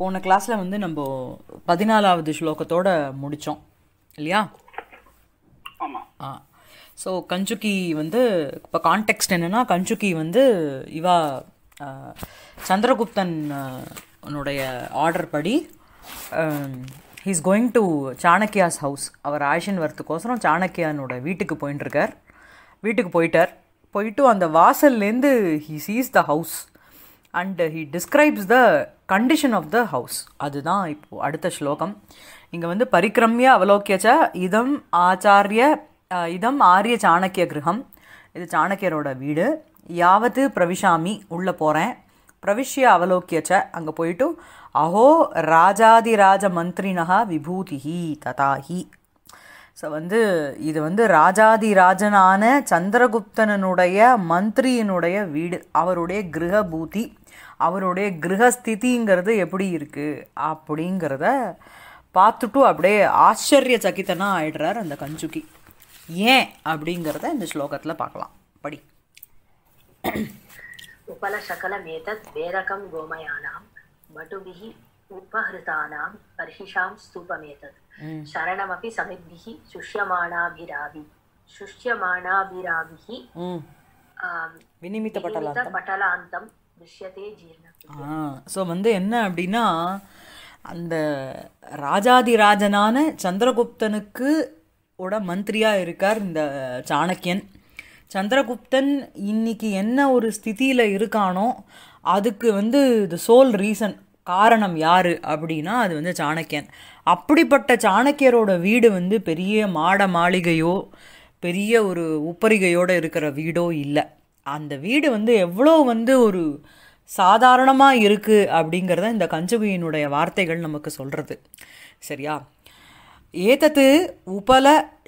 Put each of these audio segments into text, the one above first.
போன கிளாஸ்ல வந்து நம்ம பதினாலாவது ஸ்லோகத்தோட முடித்தோம் இல்லையா ஆ ஸோ கஞ்சுக்கி வந்து இப்போ கான்டெக்ட் என்னன்னா கஞ்சுக்கி வந்து இவா சந்திரகுப்தன் உன்னுடைய ஆர்டர் படி he's going to Chanakya's house அவர் ஆஷன் வரத்துக்கோசரம் சாணக்கியானோட வீட்டுக்கு போயின்னு வீட்டுக்கு போயிட்டார் போயிட்டு அந்த வாசல்லேருந்து he sees the house and he describes the condition of the house அதுதான் இப்போது அடுத்த ஸ்லோகம் இங்கே வந்து பரிக்ரமிய அவலோக்கியச்ச இதம் ஆச்சாரிய இதம் ஆரிய சாணக்கிய கிரகம் இது சாணக்கியரோட வீடு யாவது பிரவிஷாமி உள்ளே போகிறேன் பிரவிஷ்ய அவலோக்கியச்ச அங்கே போயிட்டு அஹோ ராஜாதிராஜ மந்திரினா விபூதிஹி ததாஹி ஸோ வந்து இது வந்து ராஜாதி ராஜனான சந்திரகுப்தனனுடைய மந்திரியினுடைய வீடு அவருடைய கிரகபூதி அவருடைய கிரகஸ்திதிங்கிறது எப்படி இருக்குது அப்படிங்கிறத பார்த்துட்டு அப்படியே ஆச்சரிய சகித்தனாக ஆயிடுறார் அந்த கஞ்சுக்கி ஏன் அப்படிங்கிறத இந்த ஸ்லோகத்தில் பார்க்கலாம் படி உபலசகலமேதத் வேதகம் கோமயானாம் பட்டுபிகி உபஹிருதானாம் பர்ஹிஷாம் ஸ்தூபமேதத் சரணமபி சமித்பிஹி சுஷ்யமானாபிராபி சுஷ்யமானாபிராபிஹி விநிமித்த பட்டலாந்தம் பட்டலாந்தம் திருஷ்யதே ஜீர்ணம் ஸோ வந்து என்ன அப்படின்னா அந்த ராஜாதிராஜனான சந்திரகுப்தனுக்கு ஓட மந்திரியாக இருக்கார் இந்த சாணக்கியன் சந்திரகுப்தன் இன்னைக்கு என்ன ஒரு ஸ்திதியில் இருக்கானோ அதுக்கு வந்து த சோல் ரீசன் காரணம் யார் அப்படின்னா அது வந்து சாணக்கியன் அப்படிப்பட்ட சாணக்கியரோட வீடு வந்து பெரிய மாட மாளிகையோ பெரிய ஒரு உப்பரிகையோடு இருக்கிற வீடோ இல்லை அந்த வீடு வந்து எவ்வளோ வந்து ஒரு சாதாரணமாக இருக்குது அப்படிங்கிறத இந்த கஞ்சகுயினுடைய வார்த்தைகள் நமக்கு சொல்கிறது சரியா ஏதத்து உபல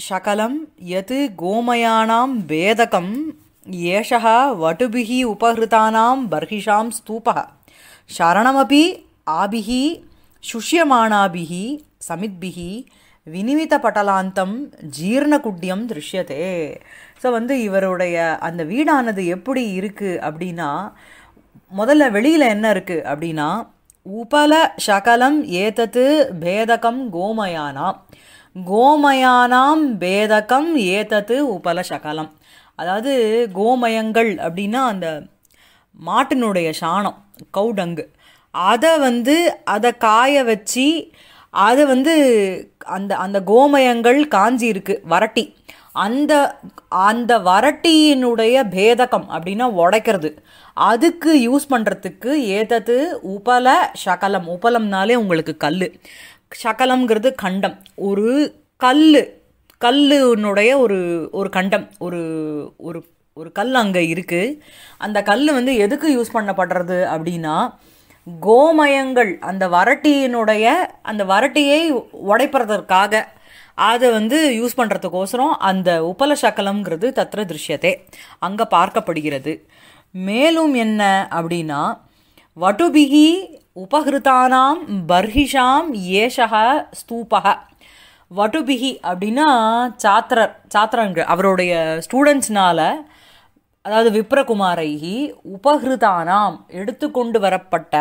சகலம் எது கோமயானாம் வேதகம் ஏஷா வட்டுபிகி உபகிருதானாம் பர்ஹிஷாம் ஸ்தூபா சரணமபி ஆபிகி சுஷ்யமானாபிகி சமித்பிகி படலாந்தம் பட்டலாந்தம் குட்டியம் திருஷ்யதே ஸோ வந்து இவருடைய அந்த வீடானது எப்படி இருக்குது அப்படின்னா முதல்ல வெளியில் என்ன இருக்குது அப்படின்னா உபல சகலம் ஏதத்து பேதகம் கோமயானாம் கோமயானாம் பேதகம் ஏதத்து உபல சகலம் அதாவது கோமயங்கள் அப்படின்னா அந்த மாட்டினுடைய சாணம் கவுடங்கு அதை வந்து அதை காய வச்சு அது வந்து அந்த அந்த கோமயங்கள் காஞ்சி இருக்கு வரட்டி அந்த அந்த வரட்டியினுடைய பேதகம் அப்படின்னா உடைக்கிறது அதுக்கு யூஸ் பண்ணுறதுக்கு ஏதது உபல சகலம் உபலம்னாலே உங்களுக்கு கல் சகலம்ங்கிறது கண்டம் ஒரு கல் கல்லுனுடைய ஒரு ஒரு கண்டம் ஒரு ஒரு ஒரு கல் அங்கே இருக்குது அந்த கல் வந்து எதுக்கு யூஸ் பண்ணப்படுறது அப்படின்னா கோமயங்கள் அந்த வரட்டியினுடைய அந்த வரட்டியை உடைப்பதற்காக அதை வந்து யூஸ் பண்ணுறதுக்கோசரம் அந்த உப்பல சக்கலம்ங்கிறது தத்திர திருஷ்யத்தை அங்கே பார்க்கப்படுகிறது மேலும் என்ன அப்படின்னா வட்டுபிகி உபகிருத்தானாம் பர்ஹிஷாம் ஏஷக ஸ்தூபக வட்டுபிகி அப்படின்னா சாத்திரர் சாத்திரங்க அவருடைய ஸ்டூடெண்ட்ஸ்னால் அதாவது விப்ரகுமாரைகி உபகிருதானாம் எடுத்துக்கொண்டு வரப்பட்ட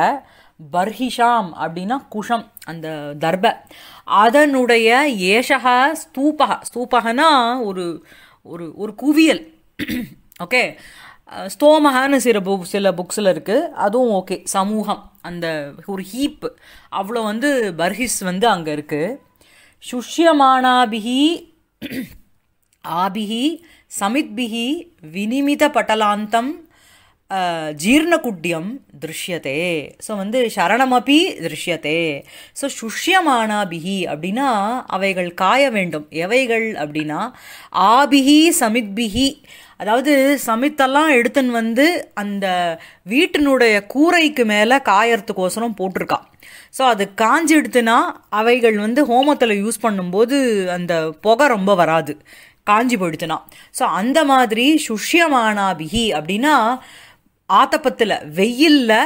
பர்ஹிஷாம் அப்படின்னா குஷம் அந்த தர்ப அதனுடைய ஏஷக ஸ்தூபக ஸ்தூபகனா ஒரு ஒரு ஒரு குவியல் ஓகே ஸ்தோமகான்னு சில புக் சில புக்ஸில் இருக்குது அதுவும் ஓகே சமூகம் அந்த ஒரு ஹீப் அவ்வளோ வந்து பர்ஹிஸ் வந்து அங்கே இருக்குது சுஷ்யமானாபிகி ஆபிகி வினிமித विनिमितपटलान्तं ஜீர்ணகுட்யம் திருஷ்யத்தே ஸோ வந்து சரணமப்பி திருஷ்யத்தே ஸோ சுஷ்யமானாபிகி அப்படின்னா அவைகள் காய வேண்டும் எவைகள் அப்படின்னா ஆபிகி சமித்பிகி அதாவது சமித்தெல்லாம் எடுத்துன்னு வந்து அந்த வீட்டினுடைய கூரைக்கு மேலே காயறதுக்கோசரம் போட்டிருக்கா ஸோ அது காஞ்சி எடுத்துனா அவைகள் வந்து ஹோமத்தில் யூஸ் பண்ணும்போது அந்த புகை ரொம்ப வராது காஞ்சி காஞ்சிப்படுத்தினான் ஸோ அந்த மாதிரி சுஷ்யமானாபிகி அப்படின்னா ஆத்தப்பத்தில் வெயிலில்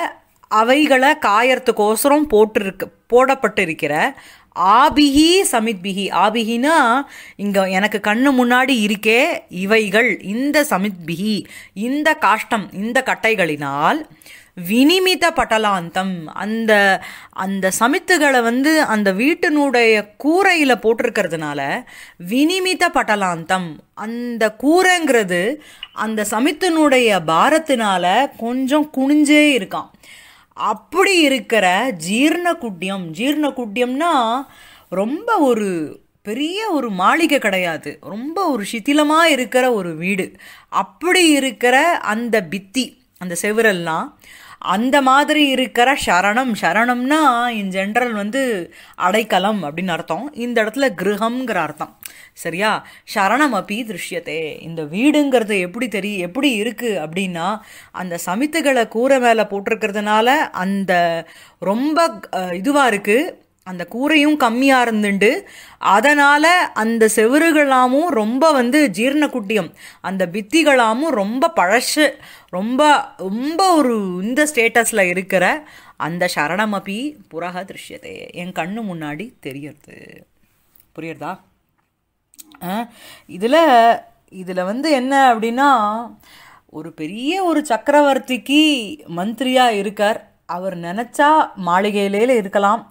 அவைகளை காயறதுக்கோசரம் போட்டிருக்கு போடப்பட்டிருக்கிற ஆபிகி சமித்பிகி ஆபிகினா இங்கே எனக்கு கண்ணு முன்னாடி இருக்கே இவைகள் இந்த சமித்பிகி இந்த காஷ்டம் இந்த கட்டைகளினால் வினிமித பட்டலாந்தம் அந்த அந்த சமித்துகளை வந்து அந்த வீட்டினுடைய கூரையில் போட்டிருக்கிறதுனால வினிமித பட்டலாந்தம் அந்த கூரைங்கிறது அந்த சமித்தினுடைய பாரத்தினால கொஞ்சம் குனிஞ்சே இருக்கான் அப்படி இருக்கிற ஜீர்ண குட்டியம்னா ரொம்ப ஒரு பெரிய ஒரு மாளிகை கிடையாது ரொம்ப ஒரு சிதிலமாக இருக்கிற ஒரு வீடு அப்படி இருக்கிற அந்த பித்தி அந்த செவரெல்லாம் அந்த மாதிரி இருக்கிற சரணம் சரணம்னா இன் ஜென்ரல் வந்து அடைக்கலம் அப்படின்னு அர்த்தம் இந்த இடத்துல கிரகம்ங்கிற அர்த்தம் சரியா சரணம் அப்பி திருஷ்யத்தே இந்த வீடுங்கிறது எப்படி தெரியும் எப்படி இருக்குது அப்படின்னா அந்த சமித்துகளை கூரை மேலே போட்டிருக்கிறதுனால அந்த ரொம்ப இதுவாக இருக்குது அந்த கூரையும் கம்மியாக இருந்துண்டு அதனால் அந்த செவருகளாமும் ரொம்ப வந்து குட்டியம் அந்த பித்திகளாமும் ரொம்ப பழசு ரொம்ப ரொம்ப ஒரு இந்த ஸ்டேட்டஸில் இருக்கிற அந்த சரணம் அப்படி புறக திருஷ்யத்தை என் கண்ணு முன்னாடி தெரியறது புரியுறதா இதில் இதில் வந்து என்ன அப்படின்னா ஒரு பெரிய ஒரு சக்கரவர்த்திக்கு மந்திரியாக இருக்கார் அவர் நினச்சா மாளிகையிலே இருக்கலாம்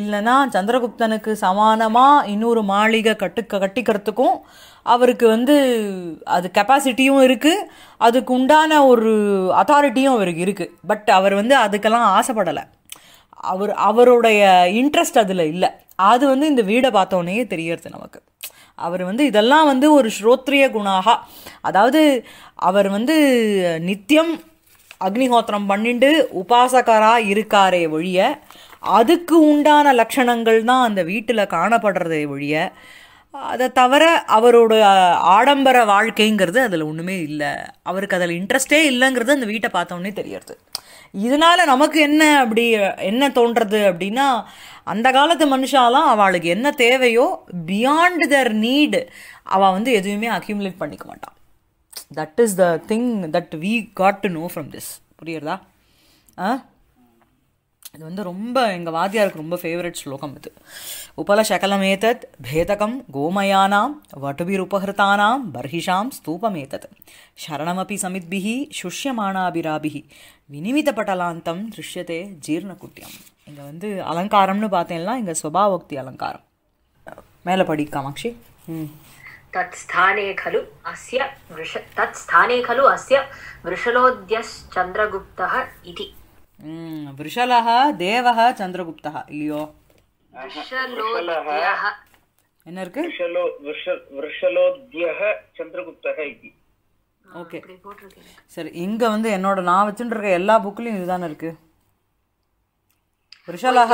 இல்லைன்னா சந்திரகுப்தனுக்கு சமானமாக இன்னொரு மாளிகை கட்டு கட்டிக்கிறதுக்கும் அவருக்கு வந்து அது கெப்பாசிட்டியும் இருக்குது அதுக்கு உண்டான ஒரு அத்தாரிட்டியும் அவருக்கு இருக்குது பட் அவர் வந்து அதுக்கெல்லாம் ஆசைப்படலை அவர் அவருடைய இன்ட்ரெஸ்ட் அதில் இல்லை அது வந்து இந்த வீடை பார்த்தோன்னே தெரியறது நமக்கு அவர் வந்து இதெல்லாம் வந்து ஒரு ஸ்ரோத்ரிய குணாகா அதாவது அவர் வந்து நித்தியம் அக்னிஹோத்திரம் பண்ணிட்டு உபாசகராக இருக்காரே ஒழிய அதுக்கு உண்டான லட்சணங்கள் தான் அந்த வீட்டில் காணப்படுறதே ஒழிய அதை தவிர அவரோட ஆடம்பர வாழ்க்கைங்கிறது அதில் ஒன்றுமே இல்லை அவருக்கு அதில் இன்ட்ரெஸ்டே இல்லைங்கிறது அந்த வீட்டை பார்த்தோன்னே தெரியறது இதனால் நமக்கு என்ன அப்படி என்ன தோன்றது அப்படின்னா அந்த காலத்து மனுஷாலாம் அவளுக்கு என்ன தேவையோ பியாண்ட் தர் நீடு அவள் வந்து எதுவுமே அக்யூமுலேட் பண்ணிக்க மாட்டான் that is the thing that we got to know from this புரியுறதா ஆ இது வந்து ரொம்ப எங்கள் வாத்தியாருக்கு ரொம்ப ஃபேவரட் ஸ்லோகம் இது उपलशकलमेतत् भेदकं गोमयानां वटुभिरुपहृतानां बर्हिषां स्तूपमेतत् शरणमपि समिद्भिः शुष्यमाणाभिराभिः विनिमितपटलान्तं दृश्यते जीर्णकुट्याम् इङ्गलङ्कारं न पाते इङ्गभावोक्ति अलङ्कारं मेलपडिकामाक्षि स्थाने खलु इति देवः चन्द्रगुप्तः इलियो என்ன இருக்கு சந்திரகுப்தக ஓகே சரி இங்க வந்து என்னோட நான் வச்சுட்டு இருக்க எல்லா புக்லயும் இதுதானே இருக்கு விஷலஹ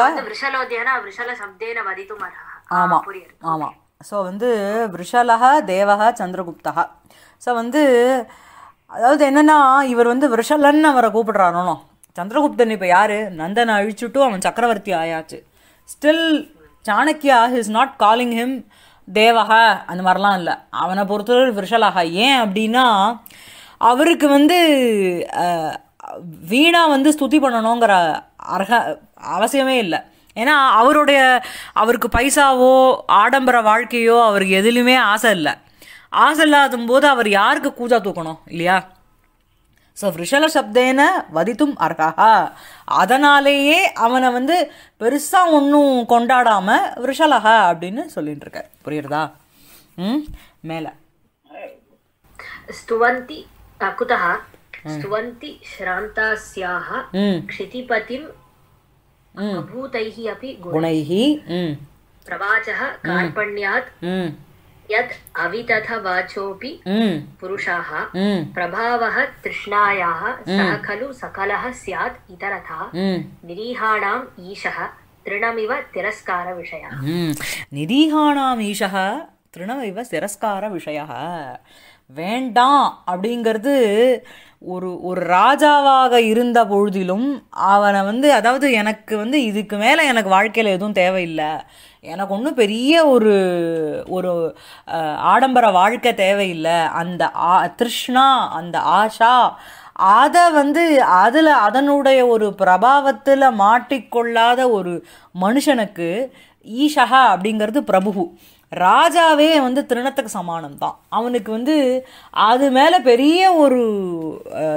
ஆமா ஆமா ஸோ வந்து விஷலஹ தேவக சந்திரகுப்தா ஸோ வந்து அதாவது என்னன்னா இவர் வந்து விஷலன்னு அவரை கூப்பிடுறாரோ சந்திரகுப்தன் இப்போ யாரு நந்தனை அழிச்சுட்டும் அவன் சக்கரவர்த்தி ஆயாச்சு still Chanakya is not calling him தேவக அந்த மாதிரிலாம் இல்லை அவனை பொறுத்தவரை விஷலாக ஏன் அப்படின்னா அவருக்கு வந்து வீணாக வந்து ஸ்துதி பண்ணணுங்கிற அர்ஹ அவசியமே இல்லை ஏன்னா அவருடைய அவருக்கு பைசாவோ ஆடம்பர வாழ்க்கையோ அவருக்கு எதுலையுமே ஆசை இல்லை ஆசை இல்லாத போது அவர் யாருக்கு கூஜா தூக்கணும் இல்லையா ஸோ சப்தேன வதித்தும் அர்ஹா அதனாலேயே அவனை வந்து பெருசாக ஒன்றும் கொண்டாடாமல் விஷலகா அப்படின்னு சொல்லிட்டு இருக்கார் புரியுறதா ம் மேலே ஸ்துவந்தி குதா ஸ்துவந்தி ஸ்ராந்தாஸ்யாக க்ஷிதிபதிம் அபூதைஹி அபி குணைஹி பிரவாஜः कार्पण्यात् यत् வாச்சோபி पुरुषाः प्रभावः तृष्णायाः सः खलु सकलः स्यात् इतरतः निरीहाणाम् திருணமிவ திரஸ்கார तिरस्कारविषयः நிரீகாணாம் ஈஷக திருணமிவ திரஸ்கார விஷய வேண்டாம் அப்படிங்கிறது ஒரு ஒரு ராஜாவாக இருந்த பொழுதிலும் அவனை வந்து அதாவது எனக்கு வந்து இதுக்கு மேலே எனக்கு வாழ்க்கையில் எதுவும் தேவையில்லை எனக்கு ஒன்றும் பெரிய ஒரு ஒரு ஆடம்பர வாழ்க்கை தேவையில்லை அந்த ஆ திருஷ்ணா அந்த ஆஷா அதை வந்து அதில் அதனுடைய ஒரு பிரபாவத்தில் மாட்டிக்கொள்ளாத ஒரு மனுஷனுக்கு ஈஷகா அப்படிங்கிறது பிரபு ராஜாவே வந்து திருணத்துக்கு சமானம் தான் அவனுக்கு வந்து அது மேலே பெரிய ஒரு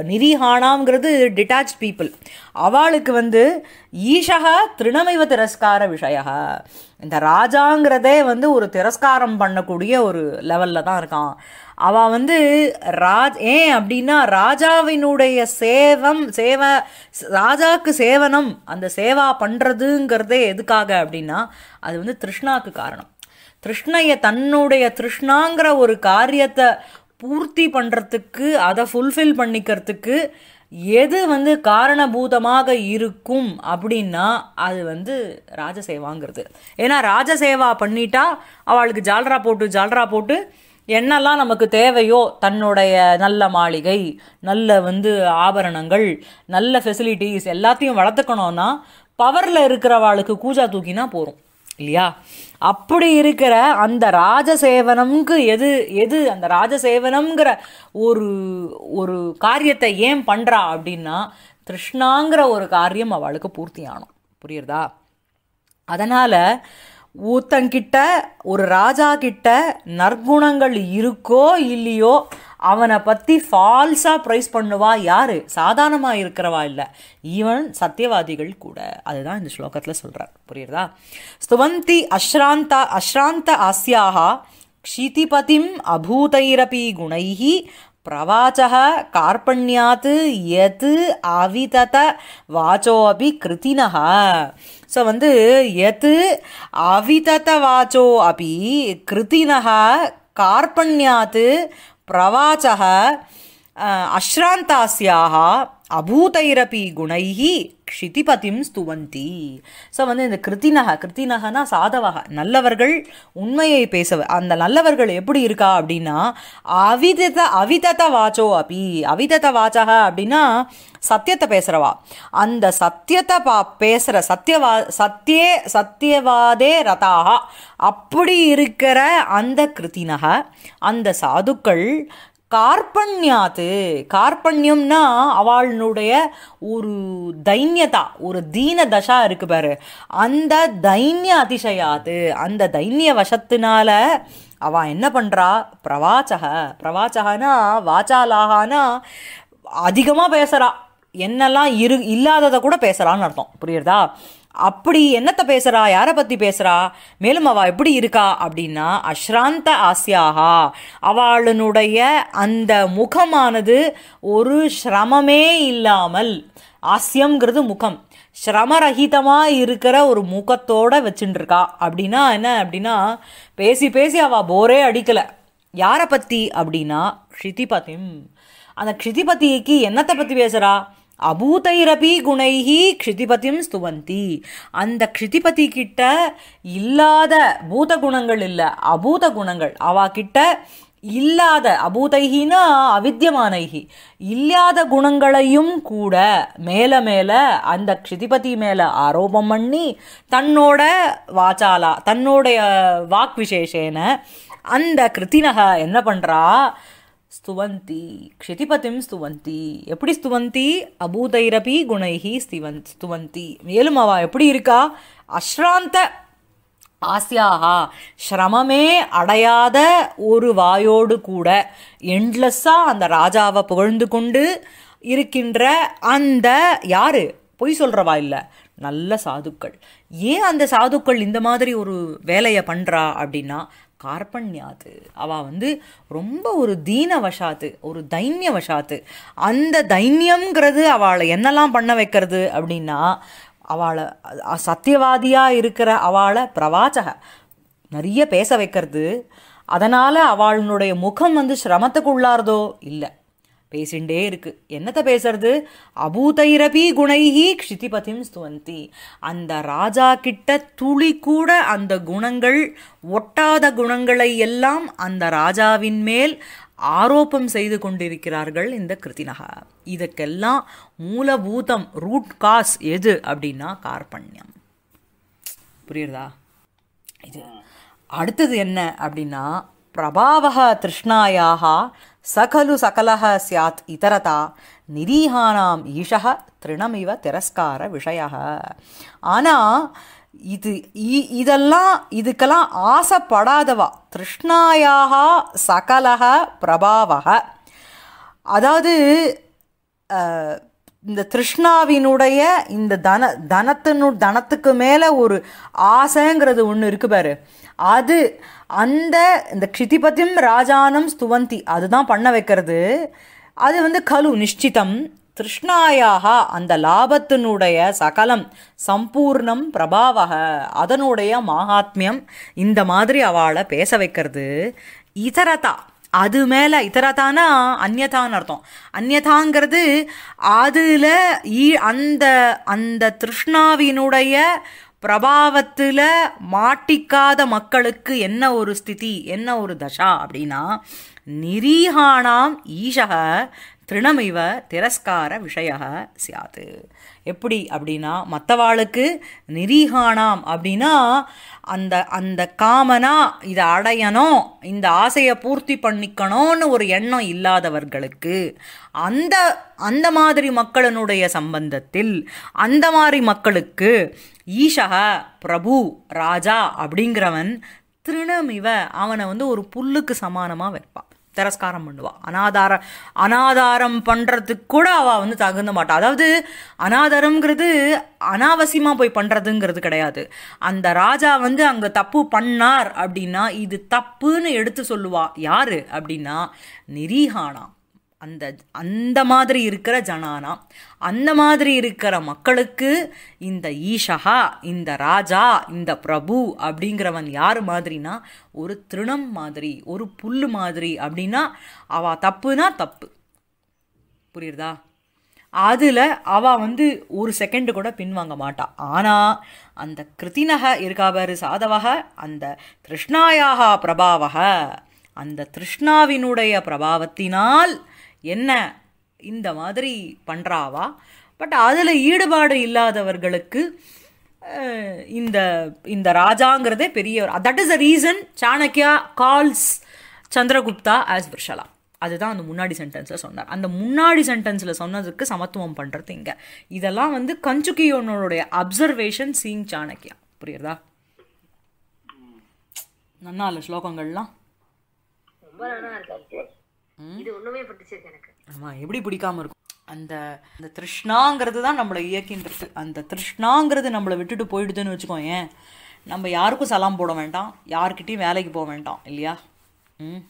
நிதிஹானாங்கிறது டிட்டாச் பீப்புள் அவளுக்கு வந்து ஈஷகா திருணமைவ திரஸ்கார விஷயா இந்த ராஜாங்கிறதே வந்து ஒரு திரஸ்காரம் பண்ணக்கூடிய ஒரு லெவலில் தான் இருக்கான் அவள் வந்து ராஜ் ஏன் அப்படின்னா ராஜாவினுடைய சேவம் சேவ ராஜாவுக்கு சேவனம் அந்த சேவா பண்ணுறதுங்கிறதே எதுக்காக அப்படின்னா அது வந்து திருஷ்ணாக்கு காரணம் திருஷ்ணையை தன்னுடைய திருஷ்ணாங்கிற ஒரு காரியத்தை பூர்த்தி பண்ணுறதுக்கு அதை ஃபுல்ஃபில் பண்ணிக்கிறதுக்கு எது வந்து காரணபூதமாக இருக்கும் அப்படின்னா அது வந்து ராஜசேவாங்கிறது ஏன்னா ராஜசேவா பண்ணிட்டா அவளுக்கு ஜால்ரா போட்டு ஜால்ரா போட்டு என்னெல்லாம் நமக்கு தேவையோ தன்னுடைய நல்ல மாளிகை நல்ல வந்து ஆபரணங்கள் நல்ல ஃபெசிலிட்டிஸ் எல்லாத்தையும் வளர்த்துக்கணும்னா பவரில் இருக்கிறவாளுக்கு கூஜா தூக்கினா போகும் இல்லையா அப்படி இருக்கிற அந்த ராஜசேவனம்க்கு எது எது அந்த ராஜசேவனம்ங்கிற ஒரு ஒரு காரியத்தை ஏன் பண்ணுறா அப்படின்னா திருஷ்ணாங்கிற ஒரு காரியம் அவளுக்கு பூர்த்தி ஆனும் புரியுறதா அதனால் ஊத்தங்கிட்ட ஒரு ராஜா கிட்ட நற்குணங்கள் இருக்கோ இல்லையோ அவனை பற்றி ஃபால்ஸாக ப்ரைஸ் பண்ணுவா யார் சாதாரணமாக இருக்கிறவா இல்லை ஈவன் சத்தியவாதிகள் கூட அதுதான் இந்த ஸ்லோகத்தில் சொல்கிறார் புரியுறதா ஸ்துவந்தி அஸ்ராந்த அஸ்ராந்த ஆசியாக க்ஷிதிபதிம் அபூதைரபி குணைஹி பிரவாச்சக கார்பண்யாத் எது அவிதத வாச்சோபி கிருத்தினஹா ஸோ வந்து எது அவிதத வாச்சோ அபி கிருத்தினஹா கார்பண்யாத்து प्रवाच अश्रांता அபூதைரபி குணைஹி க்ஷிதிபதிம் ஸ்துவந்தி ஸோ வந்து இந்த கிருத்தினக கிருத்தினகனா சாதவக நல்லவர்கள் உண்மையை பேச அந்த நல்லவர்கள் எப்படி இருக்கா அப்படின்னா அவிதத அவிதத வாச்சோ அபி அவிதத வாச்சக அப்படின்னா சத்தியத்தை பேசுகிறவா அந்த சத்தியத்தை பா பேசுகிற சத்தியவா சத்தியே சத்தியவாதே ரதாக அப்படி இருக்கிற அந்த கிருத்தினக அந்த சாதுக்கள் கார்பண்யாத்து கார்பண்யம்னா அவளுடைய ஒரு தைன்யதா ஒரு தீன தசா இருக்கு பாரு அந்த தைன்ய அதிசயாத்து அந்த தைன்ய வசத்தினால அவ என்ன பண்ணுறா பிரவாச்சக பிரவாச்சகனா வாச்சாலாகனா அதிகமாக பேசுகிறா என்னெல்லாம் இரு இல்லாததை கூட பேசுகிறான்னு அர்த்தம் புரியுறதா அப்படி என்னத்தை பேசுகிறா யாரை பற்றி பேசுகிறா மேலும் அவள் எப்படி இருக்கா அப்படின்னா அஸ்ராந்த ஆசியாகா அவளுடைய அந்த முகமானது ஒரு சிரமமே இல்லாமல் ஆசியம்ங்கிறது முகம் சிரமரகிதமா இருக்கிற ஒரு முகத்தோடு வச்சுட்டுருக்கா அப்படின்னா என்ன அப்படின்னா பேசி பேசி அவள் போரே அடிக்கலை யாரை பற்றி அப்படின்னா க்ஷிதிபதிம் அந்த கிருதிபதிக்கு என்னத்தை பற்றி பேசுகிறா அபூதைரபி குணைகி க்ஷிதிபதியும் ஸ்துவந்தி அந்த க்ஷிதிபதி கிட்ட இல்லாத பூத குணங்கள் இல்லை அபூத குணங்கள் அவா கிட்ட இல்லாத அபூதைகினா அவித்தியமானைகி இல்லாத குணங்களையும் கூட மேல மேல அந்த க்ஷிதிபதி மேலே ஆரோபம் பண்ணி தன்னோட வாச்சாலா தன்னுடைய வாக் விசேஷேன அந்த கிருத்தினக என்ன பண்ணுறா ஸ்துவந்தி க்ஷிதிபதிம் ஸ்துவந்தி எப்படி ஸ்துவந்தி அபூதைரபி குணைஹி ஸ்திவன் ஸ்துவந்தி மேலும் அவ எப்படி இருக்கா அஸ்ராந்த ஆசியாகா ஸ்ரமமே அடையாத ஒரு வாயோடு கூட எண்ட்லெஸ்ஸாக அந்த ராஜாவை புகழ்ந்து கொண்டு இருக்கின்ற அந்த யார் பொய் சொல்கிறவா இல்லை நல்ல சாதுக்கள் ஏன் அந்த சாதுக்கள் இந்த மாதிரி ஒரு வேலையை பண்ணுறா அப்படின்னா கார்பண்யாத்து அவ வந்து ரொம்ப ஒரு தீன வசாத்து ஒரு தைன்ய வசாத்து அந்த தைன்யம்ங்கிறது அவளை என்னெல்லாம் பண்ண வைக்கிறது அப்படின்னா அவளை சத்தியவாதியாக இருக்கிற அவளை பிரவாச்சக நிறைய பேச வைக்கிறது அதனால் அவளுடைய முகம் வந்து சிரமத்துக்கு உள்ளாரதோ இல்லை பேசிண்டே இருக்கு என்னத்தை பேசுறது அபூதைரபி குணைஹி க்ஷிதிபதிம் ஸ்துவந்தி அந்த ராஜா கிட்ட துளி கூட அந்த குணங்கள் ஒட்டாத குணங்களை எல்லாம் அந்த ராஜாவின் மேல் ஆரோப்பம் செய்து கொண்டிருக்கிறார்கள் இந்த கிருத்தினகா இதுக்கெல்லாம் மூலபூதம் ரூட் காஸ் எது அப்படின்னா கார்பண்யம் புரியுறதா இது அடுத்தது என்ன அப்படின்னா பிரபாவக திருஷ்ணாயாக சகலு சகலக சியாத் இதரதா நிரீஹானாம் ஈஷக திருணமிவ திரஸ்கார விஷய ஆனால் இது இதெல்லாம் இதுக்கெல்லாம் ஆசைப்படாதவா திருஷ்ணாயாக சகலக பிரபாவக அதாவது இந்த திருஷ்ணாவினுடைய இந்த தன தனத்தினு தனத்துக்கு மேலே ஒரு ஆசைங்கிறது ஒன்று இருக்கு பாரு அது அந்த இந்த க்ஷிதிபதியும் ராஜானம் ஸ்துவந்தி அதுதான் பண்ண வைக்கிறது அது வந்து கலு நிச்சிதம் திருஷ்ணாயாக அந்த லாபத்தினுடைய சகலம் சம்பூர்ணம் பிரபாவக அதனுடைய மகாத்மியம் இந்த மாதிரி அவளை பேச வைக்கிறது இதரதா அது மேலே இத்தரதானா அந்நதான்னு அர்த்தம் அந்நதாங்கிறது அதில் ஈ அந்த அந்த திருஷ்ணாவினுடைய பிரபாவத்தில் மாட்டிக்காத மக்களுக்கு என்ன ஒரு ஸ்திதி என்ன ஒரு தசா அப்படின்னா நிரீஹானாம் ஈஷக திருணமிவ திரஸ்கார விஷய சியாது எப்படி அப்படின்னா மற்றவாளுக்கு நிரீகானாம் அப்படின்னா அந்த அந்த காமனா இதை அடையணும் இந்த ஆசையை பூர்த்தி பண்ணிக்கணும்னு ஒரு எண்ணம் இல்லாதவர்களுக்கு அந்த அந்த மாதிரி மக்களினுடைய சம்பந்தத்தில் அந்த மாதிரி மக்களுக்கு ஈஷக பிரபு ராஜா அப்படிங்கிறவன் திருணமிவ அவனை வந்து ஒரு புல்லுக்கு சமானமாக வைப்பான் திரஸ்காரம் பண்ணுவா அனாதாரம் அனாதாரம் பண்ணுறதுக்கு கூட அவள் வந்து தகுந்த மாட்டா அதாவது அனாதாரம்ங்கிறது அனாவசியமாக போய் பண்ணுறதுங்கிறது கிடையாது அந்த ராஜா வந்து அங்கே தப்பு பண்ணார் அப்படின்னா இது தப்புன்னு எடுத்து சொல்லுவா யார் அப்படின்னா நிரீஹானா அந்த அந்த மாதிரி இருக்கிற ஜனானா அந்த மாதிரி இருக்கிற மக்களுக்கு இந்த ஈஷஹா இந்த ராஜா இந்த பிரபு அப்படிங்கிறவன் யார் மாதிரினா ஒரு திருணம் மாதிரி ஒரு புல் மாதிரி அப்படின்னா அவ தப்புனா தப்பு புரியுறதா அதில் அவள் வந்து ஒரு செகண்டு கூட பின்வாங்க மாட்டாள் ஆனால் அந்த கிருத்தினக இருக்கா சாதவக அந்த கிருஷ்ணாயாக பிரபாவக அந்த திருஷ்ணாவினுடைய பிரபாவத்தினால் என்ன இந்த மாதிரி பண்ணுறாவா பட் அதில் ஈடுபாடு இல்லாதவர்களுக்கு இந்த இந்த ராஜாங்கிறதே பெரிய that is a reason Chanakya calls Chandragupta as Vrishala அதுதான் அந்த முன்னாடி சென்டென்ஸில் சொன்னார் அந்த முன்னாடி சென்டென்ஸில் சொன்னதுக்கு சமத்துவம் பண்ணுறது இங்கே இதெல்லாம் வந்து கஞ்சுக்கியோனோடைய அப்சர்வேஷன் சீங் சாணக்கியா புரியுறதா நன்னா இல்லை ஸ்லோகங்கள்லாம் இது ஒண்ணுமே பிடிச்சிருக்கு எனக்கு ஆமா எப்படி பிடிக்காம இருக்கும் அந்த அந்த திருஷ்ணாங்கிறது தான் நம்மளை இயக்கின்றது அந்த திருஷ்ணாங்கிறது நம்மளை விட்டுட்டு போயிடுதுன்னு வச்சுக்கோ ஏன் நம்ம யாருக்கும் சலாம் போட வேண்டாம் யார்கிட்டையும் வேலைக்கு போக வேண்டாம் இல்லையா ம்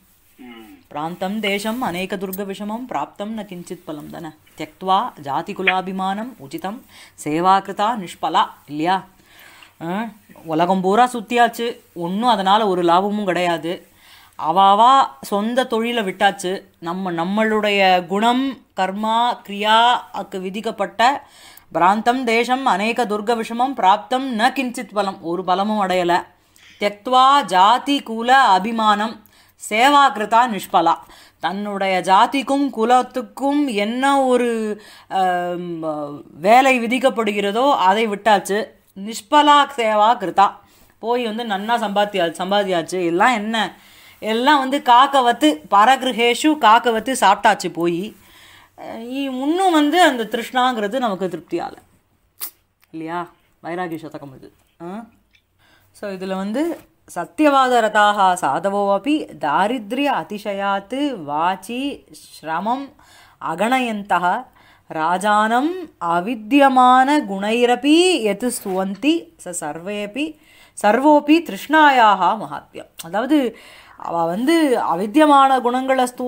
பிராந்தம் தேசம் அநேக துர்க விஷமம் பிராப்தம் ந கிஞ்சித் பலம் தானே தியக்துவா ஜாதி குலாபிமானம் உச்சிதம் சேவாகிருதா நிஷ்பலா இல்லையா உலகம் பூரா சுற்றியாச்சு ஒன்றும் அதனால் ஒரு லாபமும் கிடையாது அவாவா சொந்த தொழிலை விட்டாச்சு நம்ம நம்மளுடைய குணம் கர்மா அக்கு விதிக்கப்பட்ட பிராந்தம் தேசம் அநேக துர்க விஷமம் பிராப்தம் ந கிஞ்சித் பலம் ஒரு பலமும் அடையலை தெக்துவா ஜாதி குல அபிமானம் சேவா கிருதா நிஷ்பலா தன்னுடைய ஜாதிக்கும் குலத்துக்கும் என்ன ஒரு வேலை விதிக்கப்படுகிறதோ அதை விட்டாச்சு நிஷ்பலா சேவா கிருதா போய் வந்து நன்னா சம்பாத்தியா சம்பாதியாச்சு எல்லாம் என்ன எல்லாம் வந்து காக்கவத்து பரகிரகேஷு காக்கவத்து சாப்பிட்டாச்சு போய் இன்னும் வந்து அந்த திருஷ்ணாங்கிறது நமக்கு திருப்தியால் இல்லையா வைராகி சதகம் இது ஸோ இதில் வந்து சத்தியவாதரதாக சாதவோ அப்படி தாரித்ய அதிசயாத்து வாச்சி ஸ்ரமம் அகணயந்த ராஜானம் அவித்தியமான குணைரப்பி எது சுவந்தி ச சர்வேபி சர்வோப்பி திருஷ்ணாயாக மகாத்மியம் அதாவது அவள் வந்து அவித்தியமான குணங்களை ஸ்தோ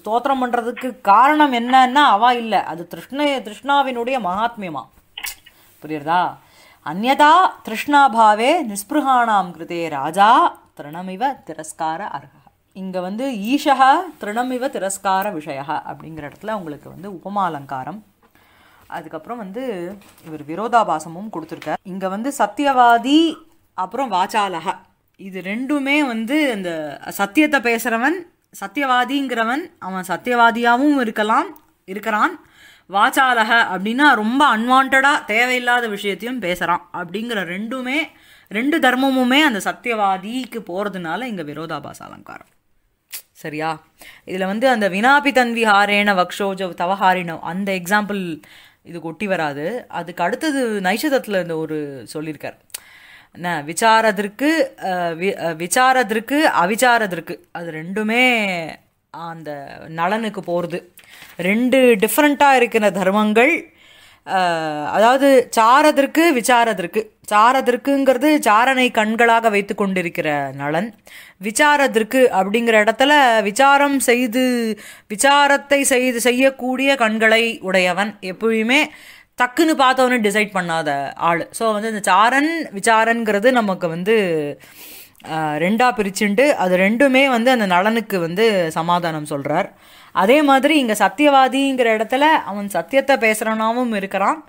ஸ்தோத்திரம் பண்ணுறதுக்கு காரணம் என்னன்னா அவா இல்லை அது திருஷ்ண திருஷ்ணாவினுடைய மகாத்மியமா புரியுறதா அந்நதா திருஷ்ணாபாவே நிஸ்பிருகானாம் கிருதே ராஜா திருணமிவ திரஸ்கார அர்ஹ இங்கே வந்து ஈஷா திருணமிவ திரஸ்கார விஷயா அப்படிங்கிற இடத்துல உங்களுக்கு வந்து உபமாலங்காரம் அதுக்கப்புறம் வந்து இவர் விரோதாபாசமும் கொடுத்துருக்க இங்கே வந்து சத்தியவாதி அப்புறம் வாச்சாலகா இது ரெண்டுமே வந்து அந்த சத்தியத்தை பேசுகிறவன் சத்தியவாதிங்கிறவன் அவன் சத்தியவாதியாகவும் இருக்கலாம் இருக்கிறான் வாச்சாலக அப்படின்னா ரொம்ப அன்வான்டாக தேவையில்லாத விஷயத்தையும் பேசுகிறான் அப்படிங்கிற ரெண்டுமே ரெண்டு தர்மமுமே அந்த சத்தியவாதிக்கு போகிறதுனால இங்கே விரோதாபாச அலங்காரம் சரியா இதில் வந்து அந்த வினாபி தன்வி ஹாரேன வக்ஷோஜவ் தவஹாரினோ அந்த எக்ஸாம்பிள் இது கொட்டி வராது அதுக்கு அடுத்தது நைஷதத்தில் இந்த ஒரு சொல்லியிருக்கார் விசாரதற்கு விசாரதற்கு அவிச்சாரதற்கு அது ரெண்டுமே அந்த நலனுக்கு போகிறது ரெண்டு டிஃப்ரெண்ட்டாக இருக்கிற தர்மங்கள் அதாவது சாரதற்கு விசாரதற்கு சாரதற்குங்கிறது சாரனை கண்களாக வைத்து கொண்டிருக்கிற நலன் விசாரதற்கு அப்படிங்கிற இடத்துல விசாரம் செய்து விசாரத்தை செய்து செய்யக்கூடிய கண்களை உடையவன் எப்பயுமே டக்குன்னு பார்த்தவொன்னே டிசைட் பண்ணாத ஆள் ஸோ வந்து இந்த சாரன் விசாரன்கிறது நமக்கு வந்து ரெண்டாக பிரிச்சுண்டு அது ரெண்டுமே வந்து அந்த நலனுக்கு வந்து சமாதானம் சொல்கிறார் அதே மாதிரி இங்கே சத்தியவாதிங்கிற இடத்துல அவன் சத்தியத்தை பேசுகிறனாவும் இருக்கிறான்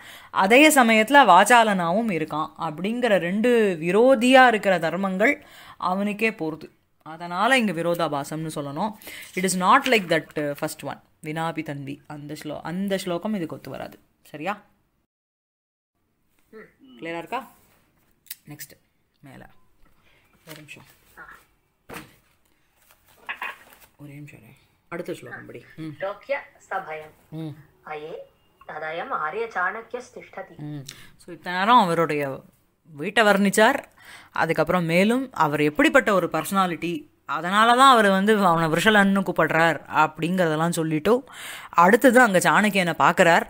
அதே சமயத்தில் வாச்சாலனாவும் இருக்கான் அப்படிங்கிற ரெண்டு விரோதியாக இருக்கிற தர்மங்கள் அவனுக்கே போகுது அதனால் இங்கே விரோதாபாசம்னு சொல்லணும் it is not like that first one வினாபி தன்வி அந்த ஸ்லோ அந்த ஸ்லோகம் இதுக்கு ஒத்து வராது சரியா கிளியராக இருக்கா நெக்ஸ்ட்டு மேலே ஒரு நிமிஷம் ஒரு நிமிஷம் அடுத்த ஸ்லோகம் படி லோக்கிய சபயம் அயே ததயம் ஆரிய சாணக்கிய ஸ்திஷ்டதி ஸோ இத்தனை நேரம் அவருடைய வீட்டை வர்ணித்தார் அதுக்கப்புறம் மேலும் அவர் எப்படிப்பட்ட ஒரு பர்சனாலிட்டி அதனால தான் அவர் வந்து அவனை விஷலன்னு கூப்பிடுறார் அப்படிங்கிறதெல்லாம் சொல்லிவிட்டு அடுத்தது அங்கே சாணக்கியனை பார்க்குறார்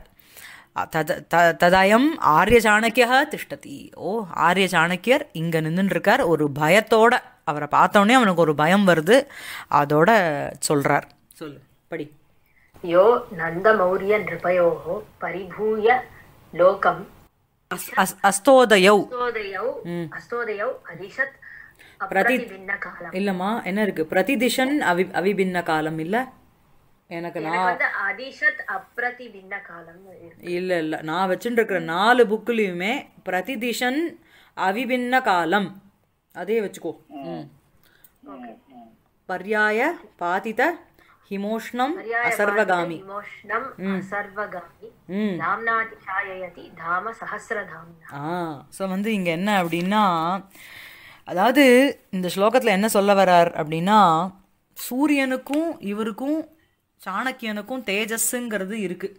ததயம் ஆரிய சாணக்கியா திஷ்டதி ஓ ஆரிய சாணக்கியர் இங்கே நின்றுருக்கார் ஒரு பயத்தோட அவரை பார்த்தோன்னே அவனுக்கு ஒரு பயம் வருது அதோட சொல்றார் சொல் படி யோ நந்த மௌரிய நிருபயோகோ பரிபூய லோகம் அஸ்தோதயௌ அஸ்தோதயௌ அதிஷத் பிரதி இல்லம்மா என்ன இருக்கு பிரதிதிஷன் அவி அவிபின்ன காலம் இல்லை எனக்கு நான் அதிஷத் பின்ன காலம் இல்லை இல்லை நான் வச்சுட்டு நாலு புக்குலேயுமே பிரதிதிஷன் அவிபின்ன காலம் அதே வச்சுக்கோ பர்யாய பாதித ஹிமோஷ்ணம் அசர்வகாமி ஸோ வந்து இங்கே என்ன அப்படின்னா அதாவது இந்த ஸ்லோகத்தில் என்ன சொல்ல வரார் அப்படின்னா சூரியனுக்கும் இவருக்கும் சாணக்கியனுக்கும் தேஜஸ்ஸுங்கிறது இருக்குது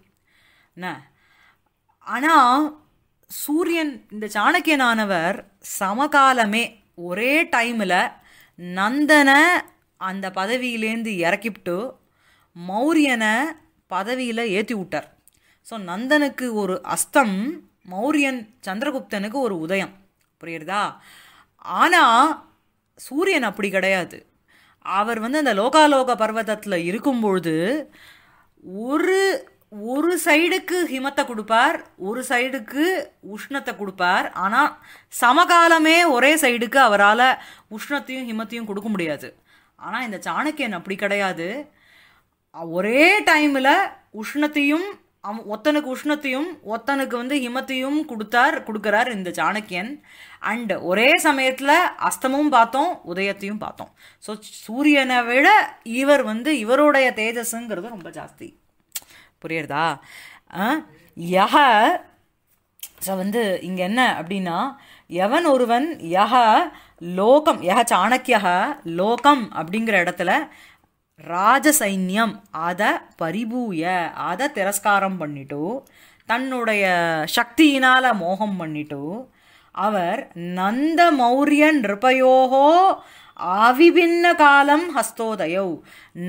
என்ன ஆனால் சூரியன் இந்த சாணக்கியனானவர் சமகாலமே ஒரே டைமில் நந்தனை அந்த பதவியிலேருந்து இறக்கிவிட்டு மௌரியனை பதவியில் ஏற்றி விட்டார் ஸோ நந்தனுக்கு ஒரு அஸ்தம் மௌரியன் சந்திரகுப்தனுக்கு ஒரு உதயம் புரியுறதா ஆனால் சூரியன் அப்படி கிடையாது அவர் வந்து அந்த லோகாலோக பர்வதத்தில் இருக்கும்பொழுது ஒரு ஒரு சைடுக்கு ஹிமத்தை கொடுப்பார் ஒரு சைடுக்கு உஷ்ணத்தை கொடுப்பார் ஆனால் சமகாலமே ஒரே சைடுக்கு அவரால் உஷ்ணத்தையும் ஹிமத்தையும் கொடுக்க முடியாது ஆனால் இந்த சாணக்கியன் அப்படி கிடையாது ஒரே டைமில் உஷ்ணத்தையும் அவன் ஒத்தனுக்கு உஷ்ணத்தையும் ஒத்தனுக்கு வந்து ஹிமத்தையும் கொடுத்தார் கொடுக்குறார் இந்த சாணக்கியன் அண்டு ஒரே சமயத்தில் அஸ்தமும் பார்த்தோம் உதயத்தையும் பார்த்தோம் ஸோ சூரியனை விட இவர் வந்து இவருடைய தேஜஸுங்கிறது ரொம்ப ஜாஸ்தி புரியுறதா யஹ ஸோ வந்து இங்கே என்ன அப்படின்னா எவன் ஒருவன் யஹ லோகம் யஹ சாணக்கியக லோகம் அப்படிங்கிற இடத்துல ராஜசைன்யம் அதை பரிபூய அதை திரஸ்காரம் பண்ணிட்டு தன்னுடைய சக்தியினால் மோகம் பண்ணிட்டு அவர் நந்த மௌரியன் நிருபயோகோ அவிபின்ன காலம் ஹஸ்தோதயவ்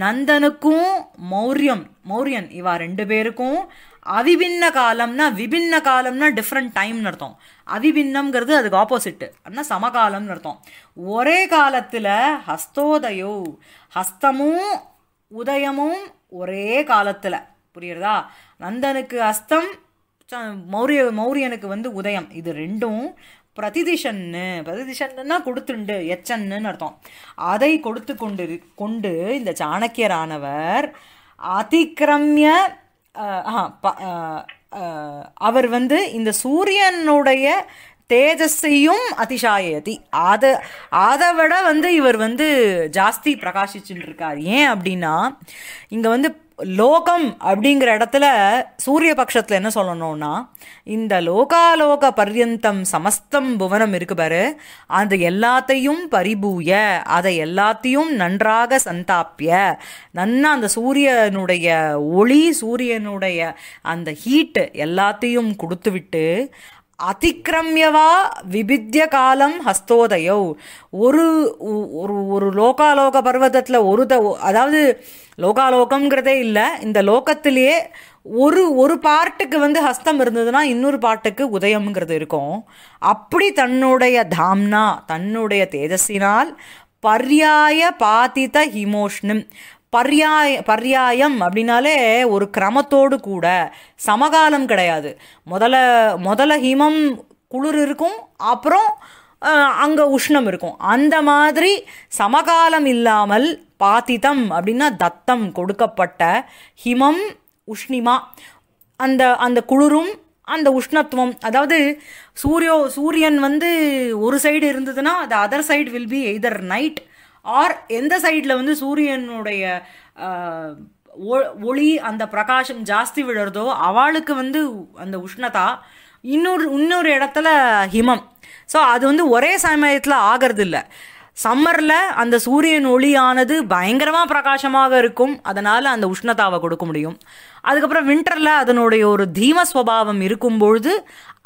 நந்தனுக்கும் மௌரியம் மௌரியன் இவா ரெண்டு பேருக்கும் அவிபின்ன காலம்னா விபின்ன காலம்னா டிஃப்ரெண்ட் டைம்னு அர்த்தம் அவிபின்னம்ங்கிறது அதுக்கு ஆப்போசிட்டு அப்படின்னா சமகாலம்னு அர்த்தம் ஒரே காலத்தில் ஹஸ்தோதயோ ஹஸ்தமும் உதயமும் ஒரே காலத்தில் புரியுறதா நந்தனுக்கு அஸ்தம் மௌரிய மௌரியனுக்கு வந்து உதயம் இது ரெண்டும் பிரதிதிஷன்னு பிரதிதிஷன்னுனா கொடுத்துண்டு எச்சன்னு அர்த்தம் அதை கொடுத்து கொண்டு கொண்டு இந்த சாணக்கியரானவர் அதிக்கிரமிய அவர் வந்து இந்த சூரியனுடைய தேஜஸையும் அதிசாயதி அதை அதை விட வந்து இவர் வந்து ஜாஸ்தி பிரகாஷிச்சுட்டு இருக்கார் ஏன் அப்படின்னா இங்கே வந்து லோகம் அப்படிங்கிற இடத்துல சூரிய பக்ஷத்தில் என்ன சொல்லணும்னா இந்த லோகாலோக பர்யந்தம் சமஸ்தம் புவனம் இருக்கு பாரு அது எல்லாத்தையும் பரிபூய அதை எல்லாத்தையும் நன்றாக சந்தாப்பிய நன்னா அந்த சூரியனுடைய ஒளி சூரியனுடைய அந்த ஹீட்டு எல்லாத்தையும் கொடுத்து விட்டு அதிக்கிரமியவா விபித்திய காலம் ஹஸ்தோதயோ ஒரு ஒரு ஒரு லோகாலோக பர்வதத்தில் ஒரு த அதாவது லோகாலோகம்ங்கிறதே இல்லை இந்த லோகத்திலேயே ஒரு ஒரு பாட்டுக்கு வந்து ஹஸ்தம் இருந்ததுன்னா இன்னொரு பாட்டுக்கு உதயம்ங்கிறது இருக்கும் அப்படி தன்னுடைய தாம்னா தன்னுடைய தேஜஸினால் பர்யாய பாதித ஹிமோஷ்ணம் பர்யாய பர்யாயம் அப்படின்னாலே ஒரு கிரமத்தோடு கூட சமகாலம் கிடையாது முதல்ல முதல்ல ஹிமம் குளிர் இருக்கும் அப்புறம் அங்கே உஷ்ணம் இருக்கும் அந்த மாதிரி சமகாலம் இல்லாமல் பாதிதம் அப்படின்னா தத்தம் கொடுக்கப்பட்ட ஹிமம் உஷ்ணிமா அந்த அந்த குளிரும் அந்த உஷ்ணத்துவம் அதாவது சூரியோ சூரியன் வந்து ஒரு சைடு இருந்ததுன்னா அது other side will be either right or எந்த சைடில் வந்து சூரியனுடைய ஒளி அந்த பிரகாசம் ஜாஸ்தி விழுறதோ அவளுக்கு வந்து அந்த உஷ்ணதா இன்னொரு இன்னொரு இடத்துல ஹிமம் ஸோ அது வந்து ஒரே சமயத்தில் ஆகிறது இல்லை சம்மரில் அந்த சூரியன் ஒளியானது பயங்கரமாக பிரகாசமாக இருக்கும் அதனால் அந்த உஷ்ணத்தாவை கொடுக்க முடியும் அதுக்கப்புறம் வின்டரில் அதனுடைய ஒரு தீம ஸ்வபாவம் இருக்கும்பொழுது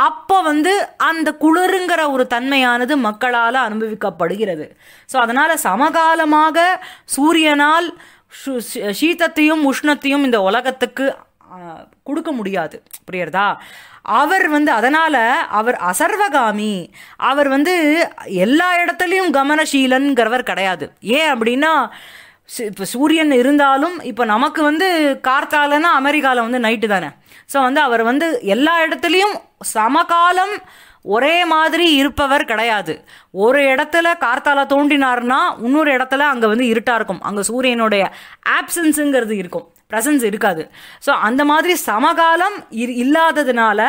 அப்போ வந்து அந்த குளிருங்கிற ஒரு தன்மையானது மக்களால் அனுபவிக்கப்படுகிறது ஸோ அதனால் சமகாலமாக சூரியனால் சீத்தத்தையும் உஷ்ணத்தையும் இந்த உலகத்துக்கு கொடுக்க முடியாது புரியுறதா அவர் வந்து அதனால் அவர் அசர்வகாமி அவர் வந்து எல்லா இடத்துலையும் கமனசீலன்கிறவர் கிடையாது ஏன் அப்படின்னா இப்போ சூரியன் இருந்தாலும் இப்போ நமக்கு வந்து கார்த்தாலன்னா அமெரிக்காவில் வந்து நைட்டு தானே ஸோ வந்து அவர் வந்து எல்லா இடத்துலையும் சமகாலம் ஒரே மாதிரி இருப்பவர் கிடையாது ஒரு இடத்துல கார்த்தால தோண்டினார்னா இன்னொரு இடத்துல அங்கே வந்து இருட்டாக இருக்கும் அங்கே சூரியனுடைய ஆப்சன்ஸுங்கிறது இருக்கும் ப்ரெசன்ஸ் இருக்காது ஸோ அந்த மாதிரி சமகாலம் இல்லாததுனால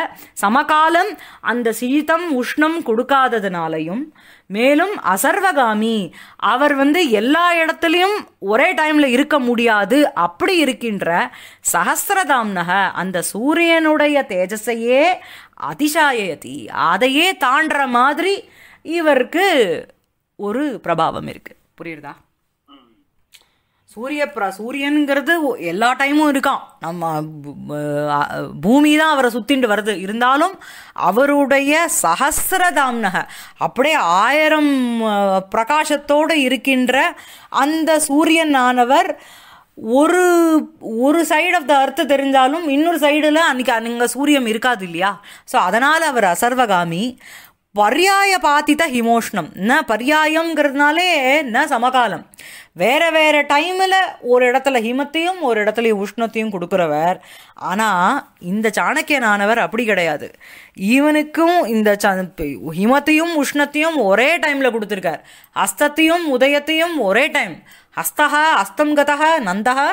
சமகாலம் அந்த சீதம் உஷ்ணம் கொடுக்காததுனாலையும் மேலும் அசர்வகாமி அவர் வந்து எல்லா இடத்துலையும் ஒரே டைமில் இருக்க முடியாது அப்படி இருக்கின்ற நக அந்த சூரியனுடைய தேஜஸையே அதிசாயதி அதையே தாண்டுற மாதிரி இவருக்கு ஒரு பிரபாவம் இருக்குது புரியுறதா சூரிய பிரா சூரியனுங்கிறது எல்லா டைமும் இருக்கான் நம்ம பூமி தான் அவரை சுத்திண்டு வருது இருந்தாலும் அவருடைய நக அப்படியே ஆயிரம் பிரகாசத்தோடு இருக்கின்ற அந்த சூரியன் ஆனவர் ஒரு ஒரு சைடு ஆஃப் த அர்த்து தெரிஞ்சாலும் இன்னொரு சைடில் அன்றைக்கி அங்கே சூரியம் இருக்காது இல்லையா ஸோ அதனால் அவர் அசர்வகாமி பர்யாய பாத்தித ஹிமோஷ்ணம் ந பர்யாயங்கிறதுனாலே ந சமகாலம் வேறு வேறு டைமில் ஒரு இடத்துல ஹிமத்தையும் ஒரு இடத்துல உஷ்ணத்தையும் கொடுக்குறவர் ஆனால் இந்த சாணக்கியனானவர் அப்படி கிடையாது ஈவனுக்கும் இந்த ஹிமத்தையும் உஷ்ணத்தையும் ஒரே டைமில் கொடுத்துருக்கார் அஸ்தத்தையும் உதயத்தையும் ஒரே டைம் அஸ்தம் அஸ்தங்கதா நந்தகா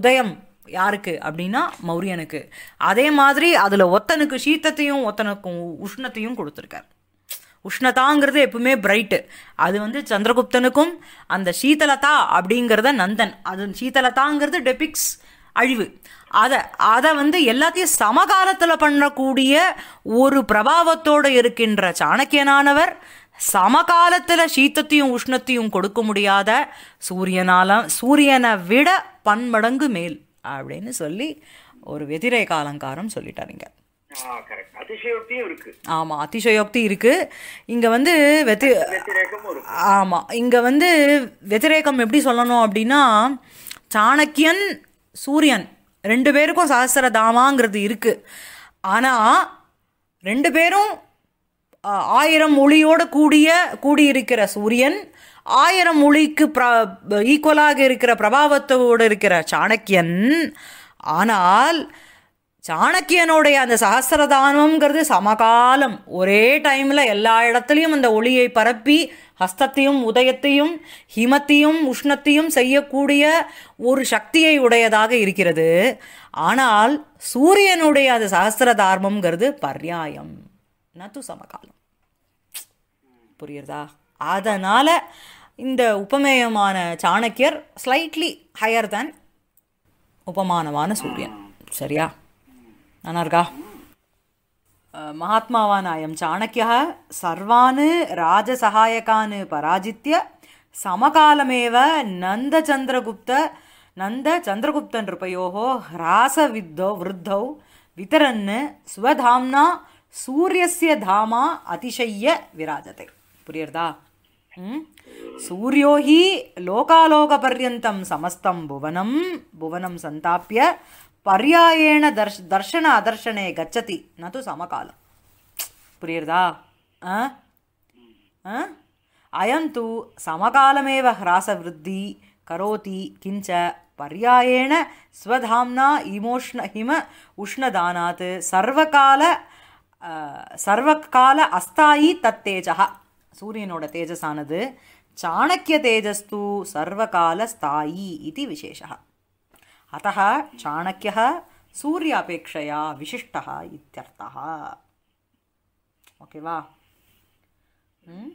உதயம் யாருக்கு அப்படின்னா மௌரியனுக்கு அதே மாதிரி அதில் ஒத்தனுக்கு சீத்தத்தையும் ஒத்தனுக்கும் உஷ்ணத்தையும் கொடுத்துருக்கார் உஷ்ணதாங்கிறது எப்பவுமே பிரைட்டு அது வந்து சந்திரகுப்தனுக்கும் அந்த சீதலதா அப்படிங்கிறத நந்தன் அது சீதலதாங்கிறது டெபிக்ஸ் அழிவு அதை அதை வந்து எல்லாத்தையும் சமகாலத்தில் பண்ணக்கூடிய ஒரு பிரபாவத்தோடு இருக்கின்ற சாணக்கியனானவர் சமகாலத்தில் சீத்தத்தையும் உஷ்ணத்தையும் கொடுக்க முடியாத சூரியனால சூரியனை விட பன்மடங்கு மேல் அப்படின்னு சொல்லி ஒரு வெதிரை காலங்காரம் சொல்லிட்டாருங்க ஆமாம் அதிசயோக்தி இருக்குது இங்கே வந்து வெத்தி ஆமாம் இங்கே வந்து வெத்திரேகம் எப்படி சொல்லணும் அப்படின்னா சாணக்கியன் சூரியன் ரெண்டு பேருக்கும் சகசரதாமாங்கிறது இருக்குது ஆனால் ரெண்டு பேரும் ஆயிரம் ஒளியோடு கூடிய கூடியிருக்கிற சூரியன் ஆயிரம் ஒளிக்கு ப்ர ஈக்குவலாக இருக்கிற பிரபாவத்தோடு இருக்கிற சாணக்கியன் ஆனால் சாணக்கியனுடைய அந்த சகசிரதானம்ங்கிறது சமகாலம் ஒரே டைமில் எல்லா இடத்துலையும் அந்த ஒளியை பரப்பி ஹஸ்தத்தையும் உதயத்தையும் ஹிமத்தையும் உஷ்ணத்தையும் செய்யக்கூடிய ஒரு சக்தியை உடையதாக இருக்கிறது ஆனால் சூரியனுடைய அது சகசிர தார்மம்ங்கிறது பர்யாயம் நத்து சமகாலம் புரியுறதா அதனால் இந்த உபமேயமான சாணக்கியர் ஸ்லைட்லி ஹையர் தேன் உபமானமான சூரியன் சரியா நன்னா மகாத்மாவான அயம் சாணக்கியா சர்வான் ராஜசகாயகான் பராஜித்திய சமகாலமேவ நந்த சந்திரகுப்த நந்த ஹிராச ஹ்ராசவித்தோ விருத்தௌ விதரன் சுவதாம்னா சூரியசிய தாமா அதிசய விராஜத்தை புரியுறதா சூரியோ லோகாலோக பர்யந்தம் சமஸ்தம் புவனம் புவனம் சந்தாப்பிய பர்யாயேன தர்ஷ் தர்ஷன அதர்ஷனே கச்சதி நது சமகாலம் புரியுறதா அயம் தூ சமகாலமேவ ஹிராச விருத்தி கரோதி கிஞ்ச பர்யாயேன ஸ்வதாம்னா இமோஷ்ண ஹிம உஷ்ணதானாத் சர்வகால சர்வகால அஸ்தாயி தத் தேஜா சூரியனோட தேஜஸானது சாணக்கிய தேஜஸ்து சர்வகால ஸ்தாயி இது விசேஷா अतः चाणक्यः सूर्यापेक्षया विशिष्टः इत्यर्थः ஓகே வா ம்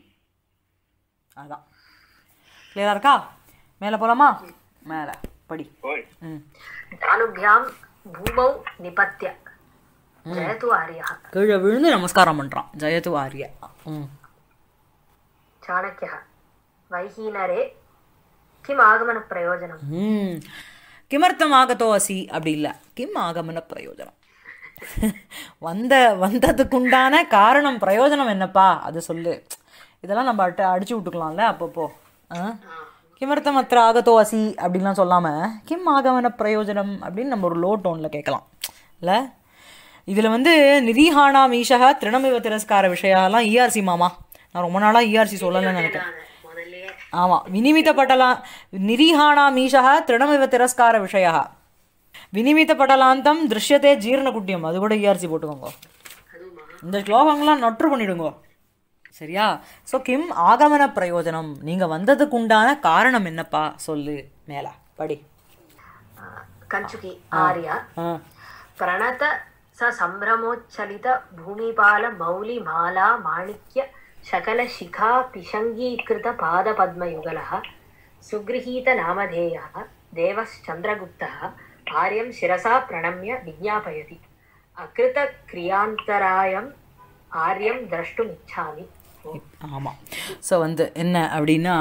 அதான் கிளியரா இருக்கா மேலே போலாமா மேலே படி ம் தாலுபியாம் பூமௌ நிபத்திய ஜெயது ஆரியா கீழே விழுந்து நமஸ்காரம் பண்றான் ஜெயது ஆரியா ம் சாணக்கியா கிம் ஆகமன பிரயோஜனம் கிமர்த்தம் ஆகத்தோ அசி அப்படி இல்லை கிம் ஆகமன பிரயோஜனம் வந்த வந்ததுக்குண்டான காரணம் பிரயோஜனம் என்னப்பா அது சொல்லு இதெல்லாம் நம்ம அட்ட அடிச்சு விட்டுக்கலாம்ல அப்பப்போ கிமர்த்தம் அத்திர ஆகத்தோ அசி அப்படின்லாம் சொல்லாமல் கிம் ஆகமன பிரயோஜனம் அப்படின்னு நம்ம ஒரு லோ டோனில் கேட்கலாம் இல்லை இதில் வந்து நிதிஹானா மீஷா திருணமிவ திரஸ்கார விஷயம்லாம் இஆர்சி e மாமா நான் ரொம்ப நாளாக இஆர்சி e சொல்லலன்னு நினைக்கிறேன் ஆமாம் படலா நிரீஹானா மீஷா திருணமிவ திரஸ்கார வினிமித்த விநிமித்தப்படலாந்தம் திருஷ்யத்தே குட்டியம் அது கூட இஆர்சி e போட்டுக்கோங்கோ இந்த ஸ்லோகங்கள்லாம் நொற்று பண்ணிடுங்கோ சரியா ஸோ கிம் ஆகமன பிரயோஜனம் நீங்கள் வந்ததுக்கு உண்டான காரணம் என்னப்பா சொல்லு மேலா படி கஞ்சுகி ஆரியா பிரணத ச சம்பிரமோச்சலித பூமிபால மௌலி மாலா மாணிக்ய सकलशिखा पिशङ्गीकृत पादपद्मयुगलः सुगृहीतनामधेयः देवश्चन्द्रगुप्तः आर्यं शिरसा प्रणम्य विज्ञापयति अकृतक्रियान्तरायम् ஆரியம் திரஷ்டும் இச்சாமி ஆமாம் ஸோ வந்து என்ன அப்படின்னா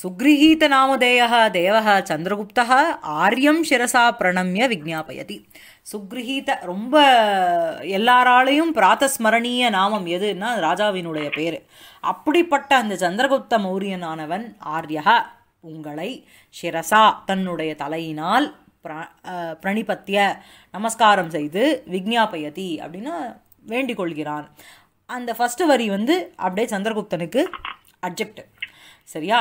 சுக்ரீகீத நாமதேயா தேவா சந்திரகுப்தா ஆரியம் சிரசா பிரணமிய விஜாபயதி சுக்ரஹீத ரொம்ப எல்லாராலையும் பிராத்தஸ்மரணீய நாமம் எதுன்னா ராஜாவினுடைய பேர் அப்படிப்பட்ட அந்த சந்திரகுப்த மௌரியனானவன் ஆர்யா உங்களை ஷிரசா தன்னுடைய தலையினால் பிரணிபத்திய நமஸ்காரம் செய்து விக்ஞாபயதி அப்படின்னா வேண்டிக் கொள்கிறான் அந்த ஃபஸ்ட்டு வரி வந்து அப்படியே சந்திரகுப்தனுக்கு அப்ஜெக்ட் சரியா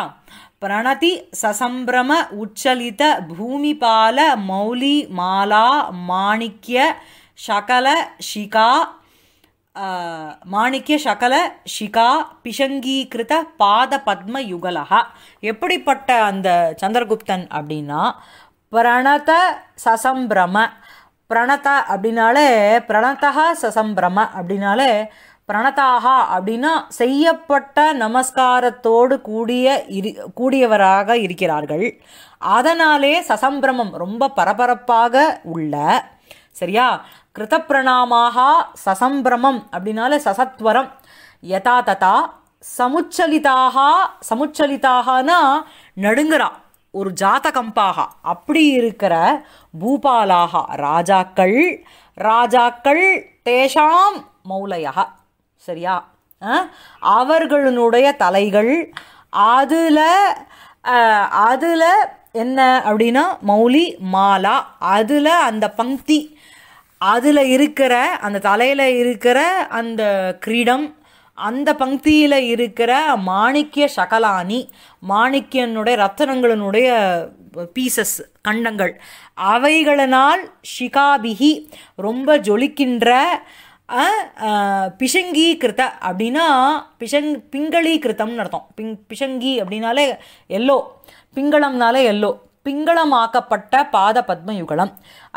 பிரணதி சசம்பிரம உச்சலித பூமிபால மௌலி மாலா மாணிக்கிய சகல ஷிகா மாணிக்கிய சகல ஷிகா பிஷங்கீகிருத பாத பத்ம யுகலகா எப்படிப்பட்ட அந்த சந்திரகுப்தன் அப்படின்னா பிரணத சசம்பிரம பிரணத அப்படின்னாலே பிரணதா சசம்பிரம அப்படின்னாலே பிரணதாகா அப்படின்னா செய்யப்பட்ட நமஸ்காரத்தோடு கூடிய இரு கூடியவராக இருக்கிறார்கள் அதனாலே சசம்பிரமம் ரொம்ப பரபரப்பாக உள்ள சரியா கிருதப்பிரணாமாக சசம்பிரமம் அப்படின்னால சசத்வரம் யதா ததா சமுச்சலிதாக சமுச்சலிதாகனா நடுங்குறா ஒரு ஜாதகம்பாக அப்படி இருக்கிற பூபாலாக ராஜாக்கள் ராஜாக்கள் தேஷாம் மௌலயா சரியா அவர்களுடைய தலைகள் அதில் அதில் என்ன அப்படின்னா மௌலி மாலா அதில் அந்த பங்க்தி அதில் இருக்கிற அந்த தலையில் இருக்கிற அந்த கிரீடம் அந்த பங்கியில் இருக்கிற மாணிக்கிய சகலானி மாணிக்கியனுடைய ரத்தனங்களினுடைய பீசஸ் கண்டங்கள் அவைகளினால் ஷிகாபிகி ரொம்ப ஜொலிக்கின்ற பிஷங்கீகிருத்த அப்படின்னா பிஷங் பிங்களீகிருத்தம்னு அர்த்தம் பிங் பிஷங்கி அப்படின்னாலே எல்லோ பிங்களம்னாலே எல்லோ பிங்களமாக்கப்பட்ட பாத பத்ம யுகலம்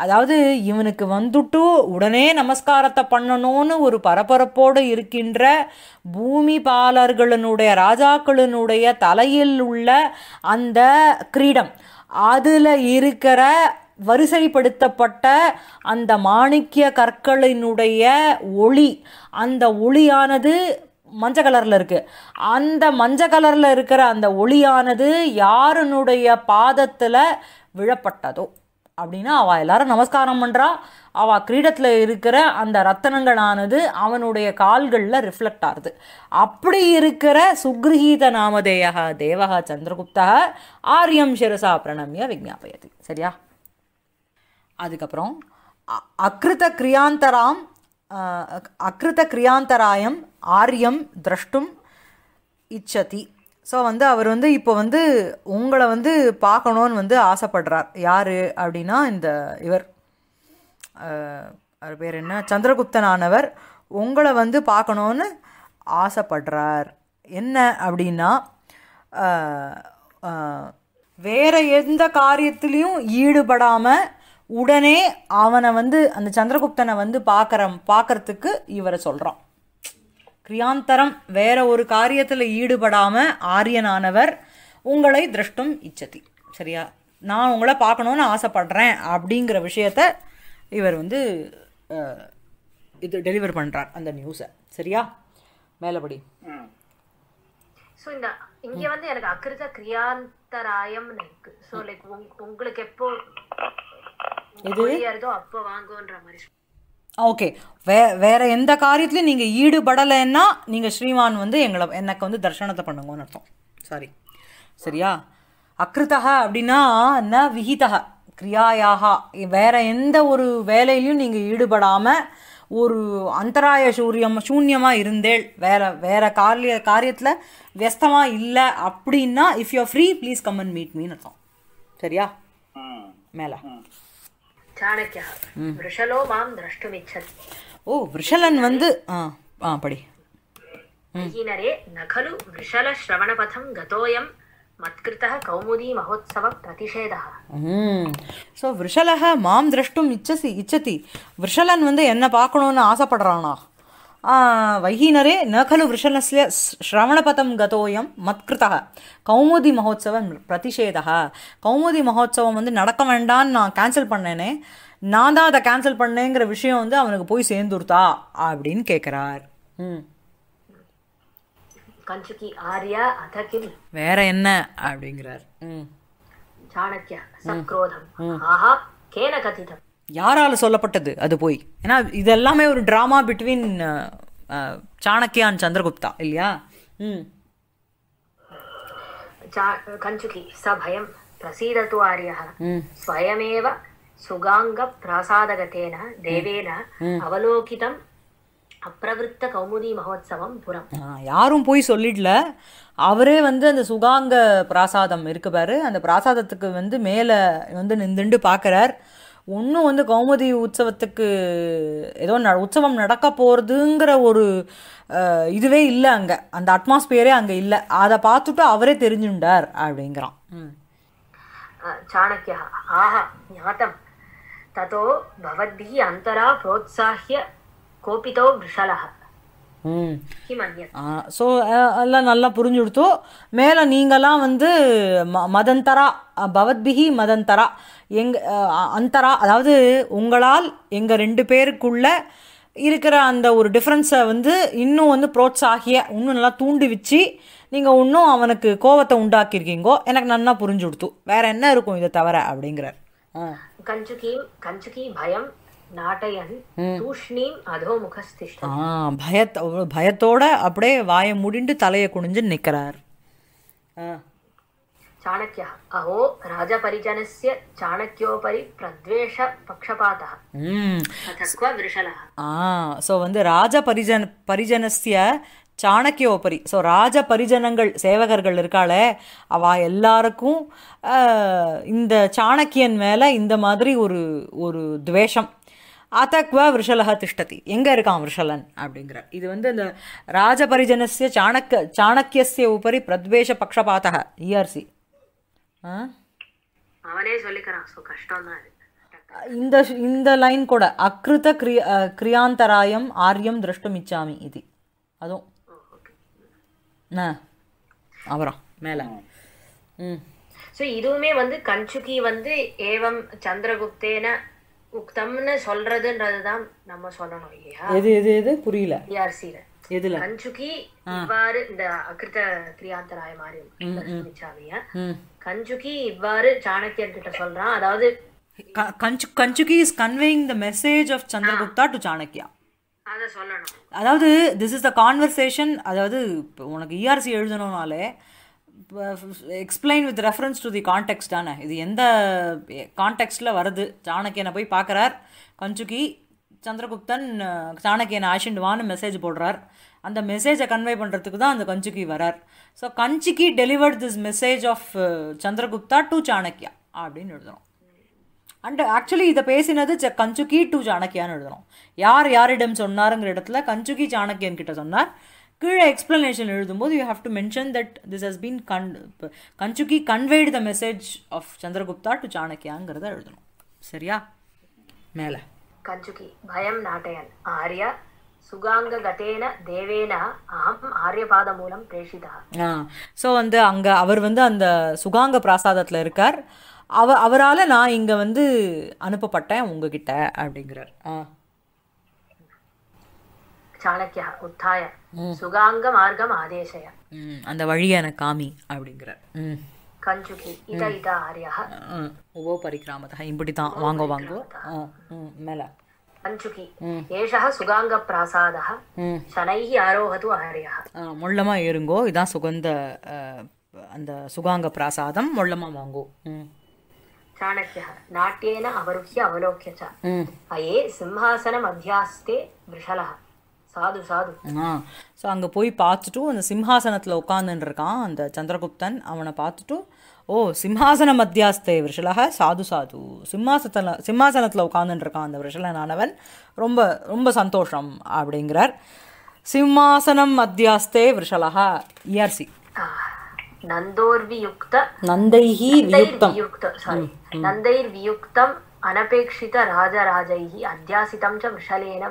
அதாவது இவனுக்கு வந்துட்டு உடனே நமஸ்காரத்தை பண்ணணும்னு ஒரு பரபரப்போடு இருக்கின்ற பூமி பாலர்களினுடைய ராஜாக்களினுடைய தலையில் உள்ள அந்த கிரீடம் அதில் இருக்கிற வரிசைப்படுத்தப்பட்ட அந்த மாணிக்கிய கற்களினுடைய ஒளி அந்த ஒளியானது மஞ்சள் கலரில் இருக்குது அந்த மஞ்சள் கலரில் இருக்கிற அந்த ஒளியானது யாருனுடைய பாதத்தில் விழப்பட்டதோ அப்படின்னா அவள் எல்லாரும் நமஸ்காரம் பண்ணுறா அவள் கிரீடத்தில் இருக்கிற அந்த ரத்தனங்களானது அவனுடைய கால்களில் ரிஃப்ளெக்ட் ஆகுது அப்படி இருக்கிற சுக்ரஹீத நாமதேயா தேவகா சந்திரகுப்தா ஆரியம் சிரசா பிரணம்ய விஜாபயதி சரியா அதுக்கப்புறம் அக்ருத கிரியாந்தராம் அக்ருத கிரியாந்தராயம் ஆரியம் திரஷ்டும் இச்சதி ஸோ வந்து அவர் வந்து இப்போ வந்து உங்களை வந்து பார்க்கணுன்னு வந்து ஆசைப்படுறார் யார் அப்படின்னா இந்த இவர் அவர் பேர் என்ன சந்திரகுப்தனானவர் உங்களை வந்து பார்க்கணுன்னு ஆசைப்படுறார் என்ன அப்படின்னா வேறு எந்த காரியத்திலையும் ஈடுபடாமல் உடனே அவனை வந்து அந்த சந்திரகுப்தனை வந்து பார்க்குற பார்க்கறதுக்கு இவரை சொல்கிறான் கிரியாந்தரம் வேற ஒரு காரியத்தில் ஈடுபடாமல் ஆரியனானவர் உங்களை திருஷ்டம் இச்சதி சரியா நான் உங்களை பார்க்கணுன்னு ஆசைப்படுறேன் அப்படிங்கிற விஷயத்த இவர் வந்து இது டெலிவர் பண்ணுறார் அந்த நியூஸை சரியா மேலபடி ஸோ இந்த இங்கே வந்து எனக்கு அக்ரிதா கிரியாந்தராயம்னு இருக்கு ஸோ லைக் உங்களுக்கு எப்போ இது ஓகே வே வேற எந்த காரியத்திலையும் நீங்கள் ஈடுபடலைன்னா நீங்கள் ஸ்ரீமான் வந்து எங்களை எனக்கு வந்து தர்ஷனத்தை பண்ணுங்கன்னு அர்த்தம் சாரி சரியா அக்ருதக அப்படின்னா ந விஹிதக கிரியாயாக வேற எந்த ஒரு வேலையிலையும் நீங்கள் ஈடுபடாமல் ஒரு அந்தராய சூரியம் சூன்யமாக இருந்தேள் வேற வேற காரிய காரியத்தில் வியஸ்தமாக இல்லை அப்படின்னா if you free please come and meet mean அர்த்தம் சரியா மேலே சாணக்கியா விருஷலோ மாம் திரஷ்டுமிச்சதி ஓ விருஷலன் வந்து ஆ ஆ படி மகீனரே நகலு விருஷல ஸ்ரவணபதம் கதோயம் மத்கிருத்தः கௌமுதி மகோத்சவ பிரதிஷேதः ஸோ விருஷலக மாம் திரஷ்டும் இச்சசி இச்சதி விருஷலன் வந்து என்ன பார்க்கணும்னு ஆசைப்படுறானா वैहीनरे न खलु वृषणस्य श्रवणपथं गतोयं மத்கிருதா கௌமுதி மகோத்சவம் பிரதிஷேதா கௌமுதி மகோத்சவம் வந்து நடக்க வேண்டான்னு நான் கேன்சல் பண்ணேனே நான் தான் அதை கேன்சல் பண்ணேங்கிற விஷயம் வந்து அவனுக்கு போய் சேர்ந்துருத்தா அப்படின்னு கேட்குறார் ம் வேற என்ன அப்படிங்கிறார் ம் சாணக்கியா சக்ரோதம் ஆஹா கேன கதிதம் யாரால் சொல்லப்பட்டது அது போய் ஏன்னா இதெல்லாமே ஒரு drama between Chanakya and Chandragupta இல்லையா ம் கஞ்சுகி ச பயம் பிரசீதத்து ஆரியः சுகாங்க பிராசாதகத்தேன தேவேன அவலோகிதம் அப்பிரவிருத்த கௌமுதி மகோத்சவம் புறம் யாரும் போய் சொல்லிடல அவரே வந்து அந்த சுகாங்க பிராசாதம் இருக்கு பாரு அந்த பிராசாதத்துக்கு வந்து மேலே வந்து நின்றுண்டு பார்க்குறார் ஒன்றும் வந்து கௌமதி உற்சவத்துக்கு ஏதோ ந உற்சவம் நடக்க போகிறதுங்கிற ஒரு இதுவே இல்லை அங்கே அந்த அட்மாஸ்பியரே அங்கே இல்லை அதை பார்த்துட்டு அவரே தெரிஞ்சுண்டார் அப்படிங்கிறான் சாணக்கியா ஆஹா ஞாத்தம் ததோ பவத்பிஹி அந்தரா புரோத்சாகிய கோபிதோ விஷலகா ஸோ எல்லாம் நல்லா புரிஞ்சு கொடுத்தோம் மேலே நீங்களாம் வந்து ம மதந்தரா பவத்பிகி மதந்தரா எங்க அந்தரா அதாவது உங்களால் எங்கள் ரெண்டு பேருக்குள்ள இருக்கிற அந்த ஒரு டிஃப்ரென்ஸை வந்து இன்னும் வந்து ப்ரோத்ஸாகிய இன்னும் நல்லா வச்சு நீங்கள் இன்னும் அவனுக்கு கோவத்தை உண்டாக்கியிருக்கீங்கோ எனக்கு நல்லா புரிஞ்சு கொடுத்தோம் வேற என்ன இருக்கும் இதை தவிர அப்படிங்கிறார் கஞ்சுகி கஞ்சுகி பயம் பயத்தோ பயத்தோட அப்படியே வாயை முடிண்டு தலையை குனிஞ்சு நிற்கிறார் சாணக்கியா அஹோ ராஜா பரிஜனஸ்ய சாணக்கியோபரி பிரத்வேஷ பக்ஷபாதா தத்வா விருஷலா ஆ ஸோ வந்து ராஜபரிஜன பரிஜனசிய சாணக்கியோபரி ஸோ ராஜ பரிஜனங்கள் சேவகர்கள் இருக்காளே அவ எல்லாருக்கும் இந்த சாணக்கியன் மேலே இந்த மாதிரி ஒரு ஒரு துவேஷம் ஆத்தக்வா விஷலகா திஷ்டதி எங்கே இருக்கான் விஷலன் அப்படிங்கிற இது வந்து அந்த ராஜபரிஜனசிய சாணக்க சாணக்கியசிய உபரி பிரத்வேஷ பக்ஷபாத்தக இஆர்சி e அவனே சொல்லிக்கிறான் கஷ்டம் இந்த இந்த லைன் கூட அக்ருத கிரிய கிரியாந்தராயம் ஆரியம் திரஷ்டும் இச்சாமி இது அதுவும் அவரா மேலே ம் ஸோ இதுவுமே வந்து கஞ்சுகி வந்து ஏவம் சந்திரகுப்தேன உக்தம்னு சொல்றதுன்றதுதான் நம்ம சொல்லணும் இல்லையா எது எது எது புரியல டிஆர்சியில எதுல கஞ்சுகி இவ்வாறு இந்த அகிருத கிரியாந்தராய மாதிரி கஞ்சுகி இவ்வாறு சாணக்கியர் கிட்ட சொல்றான் அதாவது Kanchuki is conveying the message of Chandragupta to Chanakya அதாவது திஸ் இஸ் த கான்வர்சேஷன் அதாவது உனக்கு இஆர்சி e எழுதணும்னாலே explain with reference to the context தானே இது எந்த கான்டெக்ட்டில் வருது சாணக்கியனை போய் பார்க்குறார் கஞ்சுக்கி சந்திரகுப்தன் சாணக்கியனை ஆஷிண்டுவான்னு மெசேஜ் போடுறார் அந்த மெசேஜை கன்வே பண்ணுறதுக்கு தான் அந்த கஞ்சுக்கி வரார் so Kanchuki delivered this message of Chandragupta to Chanakya அப்படின்னு எழுதுகிறோம் அண்ட் ஆக்சுவலி இதை பேசினது ச கஞ்சுக்கி டு சாணக்கியான்னு எழுதுகிறோம் யார் யாரிடம் சொன்னாருங்கிற இடத்துல கஞ்சுக்கி சாணக்கியன் கிட்ட சொன்னார் கீழே எக்ஸ்ப்ளனேஷன் எழுதும்போது you have to mention that this has been கன் Kanchuki conveyed the message of Chandragupta to சாணக்கியாங்கிறத எழுதணும் சரியா மேலே கஞ்சுகி பயம் நாட்டயன் ஆர்யா சுகாங்ககட்டேன தேவேன அகம் ஆரியபாத மூலம் பிரேஷிதா ஸோ வந்து அங்கே அவர் வந்து அந்த சுகாங்க பிராசாதத்தில் இருக்கார் அவ அவரால் நான் இங்கே வந்து அனுப்பப்பட்டேன் உங்ககிட்ட அப்படிங்கிறார் சாணக்கியா உத்தாயன் சுகாங்க மார்க்கம் ஆதேசய அந்த வழியை காமி அப்படிங்கிறார் கஞ்சுகி இத இத ஆரியா உபோ பரிக்கிராமதா இப்படி வாங்கோ வாங்கோ மேல கஞ்சுகி ஏஷா சுகாங்க பிராசாதா சனைஹி ஆரோஹது ஆரியா முள்ளமா ஏறுங்கோ இதான் சுகந்த அந்த சுகாங்க பிராசாதம் முள்ளமா வாங்கோ சாணக்கிய நாட்டியேன அவருஹ்ய அவலோக்கிய அயே சிம்ஹாசனம் அத்தியாஸ்தே விஷலா சாது சாது ஆ ஸோ அங்கே போய் பார்த்துட்டும் அந்த சிம்ஹாசனத்தில் உட்காந்துருக்கான் அந்த சந்திரகுப்தன் அவனை பார்த்துட்டும் ஓ சிம்ஹாசன மத்தியாஸ்தே விஷலாக சாது சாது சிம்மாசத்தில் சிம்மாசனத்தில் உட்காந்துருக்கான் அந்த விஷலனானவன் ரொம்ப ரொம்ப சந்தோஷம் அப்படிங்கிறார் சிம்மாசனம் மத்தியாஸ்தே விஷலக இயர்சி e நந்தோர் வியுக்த நந்தைஹி வியுக்தம் நந்தைர் வியுக்தம் अनपेक्षितराजराजैः अध्यासितं च वृषलेन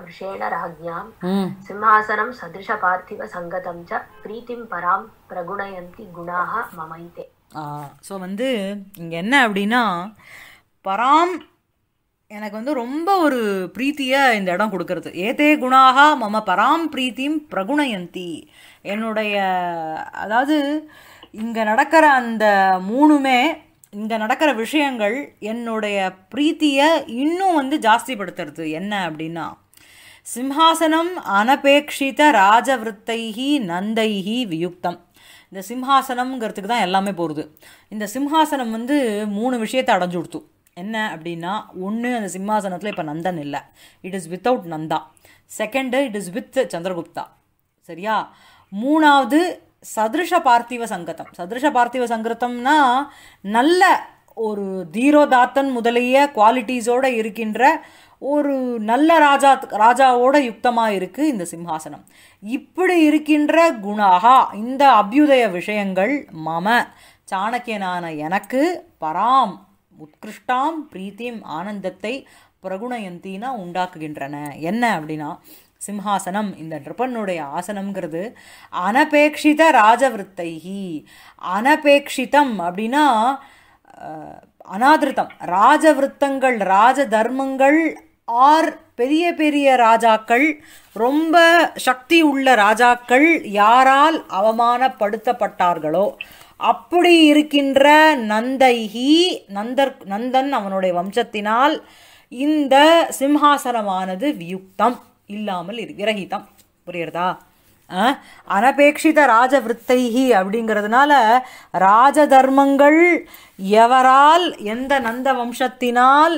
சிம்ஹாசனம் சதிருஷ பார்த்திவ சங்கதம் ச प्रीतिं பராம் பிரகுணயந்தி गुणाः ममैते ஸோ வந்து இங்கே என்ன அப்படின்னா பராம் எனக்கு வந்து ரொம்ப ஒரு பிரீத்தியை இந்த இடம் கொடுக்கறது ஏதே குணாக மம பராம் பிரீத்திம் பிரகுணயந்தி என்னுடைய அதாவது இங்கே நடக்கிற அந்த மூணுமே இங்கே நடக்கிற விஷயங்கள் என்னுடைய பிரீத்தியை இன்னும் வந்து ஜாஸ்திப்படுத்துறது என்ன அப்படின்னா சிம்ஹாசனம் அனபேக்ஷித ராஜவிருத்தைகி நந்தைகி வியுக்தம் இந்த சிம்ஹாசனம்ங்கிறதுக்கு தான் எல்லாமே போகுது இந்த சிம்ஹாசனம் வந்து மூணு விஷயத்தை அடைஞ்சு கொடுத்து என்ன அப்படின்னா ஒன்று அந்த சிம்ஹாசனத்தில் இப்போ நந்தன் இல்லை it is without Nanda second it is with Chandragupta சரியா மூணாவது சதிருஷ பார்த்திவ சங்கதம் சதிருஷ பார்த்திவ சங்கதம்னா நல்ல ஒரு தீரோதாத்தன் முதலிய குவாலிட்டிஸோடு இருக்கின்ற ஒரு நல்ல ராஜா ராஜாவோட யுக்தமாக இருக்குது இந்த சிம்ஹாசனம் இப்படி இருக்கின்ற குணாகா இந்த அபியுதய விஷயங்கள் மம சாணக்கியனான எனக்கு பராம் உத்கிருஷ்டாம் பிரீத்தியும் ஆனந்தத்தை பிரகுணயந்தினா உண்டாக்குகின்றன என்ன அப்படின்னா சிம்ஹாசனம் இந்த நிருபனுடைய ஆசனம்ங்கிறது அனபேட்சித ராஜவிருத்தைகி அனபேட்சிதம் அப்படின்னா அனாதிருத்தம் ராஜவிருத்தங்கள் ராஜ தர்மங்கள் ஆர் பெரிய பெரிய ராஜாக்கள் ரொம்ப சக்தி உள்ள ராஜாக்கள் யாரால் அவமானப்படுத்தப்பட்டார்களோ அப்படி இருக்கின்ற நந்தைகி நந்தர் நந்தன் அவனுடைய வம்சத்தினால் இந்த சிம்ஹாசனமானது வியுக்தம் இல்லாமல் இது விரகிதம் புரியுறதா அனபேட்சித ராஜவிற்த்தைகி அப்படிங்கிறதுனால ராஜ தர்மங்கள் எவரால் எந்த நந்த வம்சத்தினால்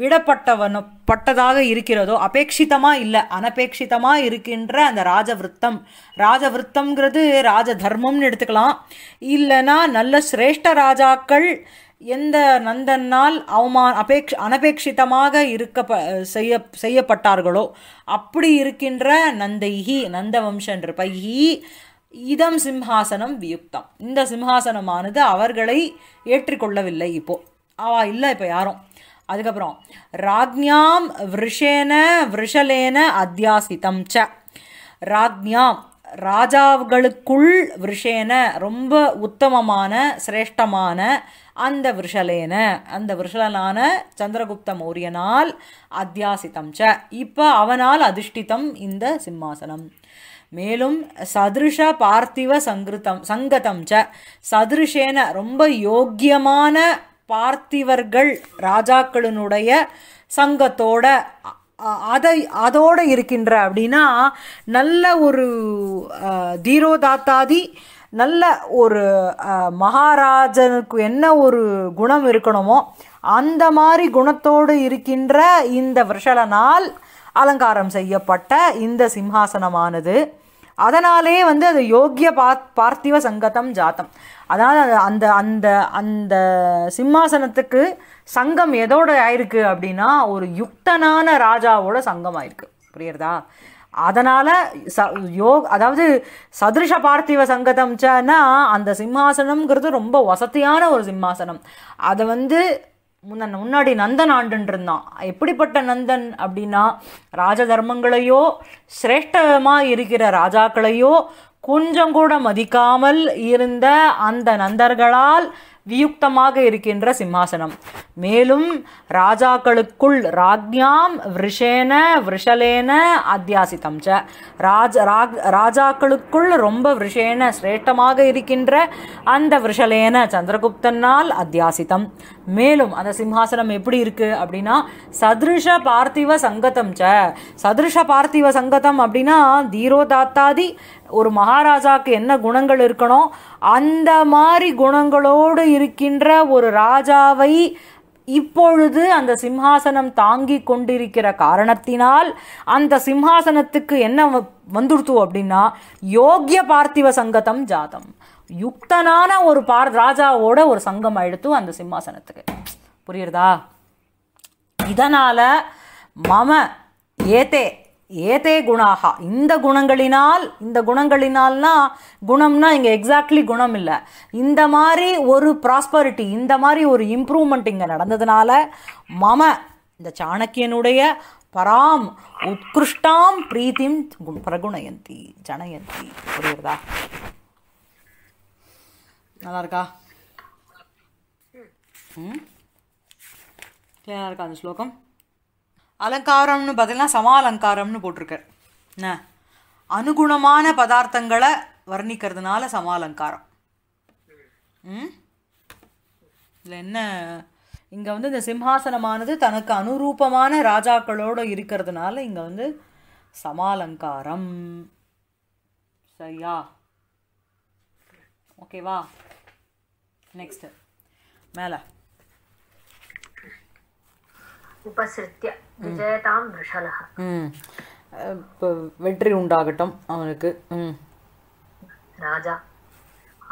விடப்பட்டவனோ பட்டதாக இருக்கிறதோ அபேட்சிதமாக இல்லை அனபேட்சிதமாக இருக்கின்ற அந்த ராஜவிருத்தம் ராஜவிருத்தம்ங்கிறது ராஜ தர்மம்னு எடுத்துக்கலாம் இல்லைன்னா நல்ல சிரேஷ்ட ராஜாக்கள் எந்த நந்தன்னால் அவமான அபேக்ஷ அனபேட்சிதமாக இருக்க செய்ய செய்யப்பட்டார்களோ அப்படி இருக்கின்ற நந்தைஹி நந்த என்ற பைஹி இதம் சிம்ஹாசனம் வியுக்தம் இந்த சிம்ஹாசனமானது அவர்களை ஏற்றிக்கொள்ளவில்லை இப்போ அவா இல்லை இப்போ யாரும் அதுக்கப்புறம் ராக்ஞாம் விருஷேன விருஷலேன அத்தியாசிதம் ச ராக்ஞாம் ராஜாவுகளுக்குள் விருஷேன ரொம்ப உத்தமமான சிரேஷ்டமான அந்த விருஷலேன அந்த விருஷலனான சந்திரகுப்த மௌரியனால் அத்தியாசித்தம் ச இப்போ அவனால் அதிஷ்டித்தம் இந்த சிம்மாசனம் மேலும் சதிருஷ பார்த்திவ சங்கிருத்தம் சங்கதம் ச சதிருஷேன ரொம்ப யோக்கியமான பார்த்திவர்கள் ராஜாக்களினுடைய சங்கத்தோட அதை அதோடு இருக்கின்ற அப்படின்னா நல்ல ஒரு தீரோதாத்தாதி நல்ல ஒரு மகாராஜனுக்கு என்ன ஒரு குணம் இருக்கணுமோ அந்த மாதிரி குணத்தோடு இருக்கின்ற இந்த விஷலனால் அலங்காரம் செய்யப்பட்ட இந்த சிம்ஹாசனமானது அதனாலே வந்து அது யோக்கிய பாத் பார்த்திவ சங்கதம் ஜாத்தம் அதனால் அந்த அந்த அந்த சிம்மாசனத்துக்கு சங்கம் எதோட ஆயிருக்கு அப்படின்னா ஒரு யுக்தனான ராஜாவோட சங்கம் ஆயிருக்கு புரியுறதா அதனால் ச யோக் அதாவது சதிருஷ பார்த்திவ சங்கதம் சன்னா அந்த சிம்மாசனம்ங்கிறது ரொம்ப வசதியான ஒரு சிம்மாசனம் அதை வந்து முன்ன முன்னாடி நந்தன் ஆண்டுன் இருந்தான் எப்படிப்பட்ட நந்தன் அப்படின்னா ராஜ தர்மங்களையோ சிரேஷ்டமாக இருக்கிற ராஜாக்களையோ கொஞ்சம் கூட மதிக்காமல் இருந்த அந்த நந்தர்களால் வியுக்தமாக இருக்கின்ற சிம்மாசனம் மேலும் ராஜாக்களுக்குள் ராஜ்யாம் விஷேன விஷலேன அத்தியாசித்தம் ச ராஜ ராஜாக்களுக்குள் ரொம்ப விஷேன சிரேஷ்டமாக இருக்கின்ற அந்த விஷலேன சந்திரகுப்தனால் அத்தியாசித்தம் மேலும் அந்த சிம்ஹாசனம் எப்படி இருக்கு அப்படின்னா சதிருஷ பார்த்திவ சங்கதம் ச சதிருஷ பார்த்திவ சங்கதம் அப்படின்னா தீரோதாத்தாதி ஒரு மகாராஜாவுக்கு என்ன குணங்கள் இருக்கணும் அந்த மாதிரி குணங்களோடு இருக்கின்ற ஒரு ராஜாவை இப்பொழுது அந்த சிம்ஹாசனம் தாங்கி கொண்டிருக்கிற காரணத்தினால் அந்த சிம்ஹாசனத்துக்கு என்ன வந்துடுத்து அப்படின்னா யோக்கிய பார்த்திவ சங்கதம் ஜாதம் யுக்தனான ஒரு பார் ராஜாவோட ஒரு சங்கம் அழுத்தும் அந்த சிம்மாசனத்துக்கு புரியுறதா இதனால் மம ஏதே ஏதே குணாகா இந்த குணங்களினால் இந்த குணங்களினால்னா குணம்னா இங்கே எக்ஸாக்ட்லி குணம் இல்லை இந்த மாதிரி ஒரு ப்ராஸ்பரிட்டி இந்த மாதிரி ஒரு இம்ப்ரூவ்மெண்ட் இங்கே நடந்ததுனால மம இந்த சாணக்கியனுடைய பராம் உத்கிருஷ்டாம் பிரீத்திம் பிரகுணயந்தி ஜனயந்தி புரியுறதா நல்லா இருக்கா ம் கிளியராக இருக்கா அந்த ஸ்லோகம் அலங்காரம்னு பதிலாக சமாலங்காரம்னு போட்டிருக்கார் என்ன அனுகுணமான பதார்த்தங்களை வர்ணிக்கிறதுனால சமாலங்காரம் ம் இதில் என்ன இங்கே வந்து இந்த சிம்ஹாசனமானது தனக்கு அனுரூபமான ராஜாக்களோடு இருக்கிறதுனால இங்கே வந்து சமாலங்காரம் சரியா ஓகேவா நெக்ஸ்ட் மேலே உபசிருத்தியா விஜயதாம் விஷலக வெற்றி உண்டாகட்டும் அவனுக்கு ராஜா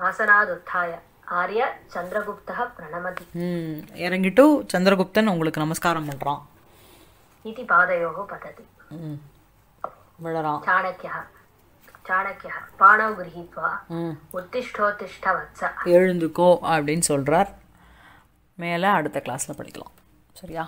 ஆசனாதுத்தாய ஆரிய சந்திரகுப்தக பிரணமதி இறங்கிட்டு சந்திரகுப்தன் உங்களுக்கு நமஸ்காரம் பண்றான் இது பாதையோக பததி விழறான் சாணக்கியா சாணக்கியா பாணவ் கிரகித்வா உத்திஷ்டோத்திஷ்ட வத்ச எழுந்துக்கோ அப்படின்னு சொல்றார் மேலே அடுத்த கிளாஸில் படிக்கலாம் சரியா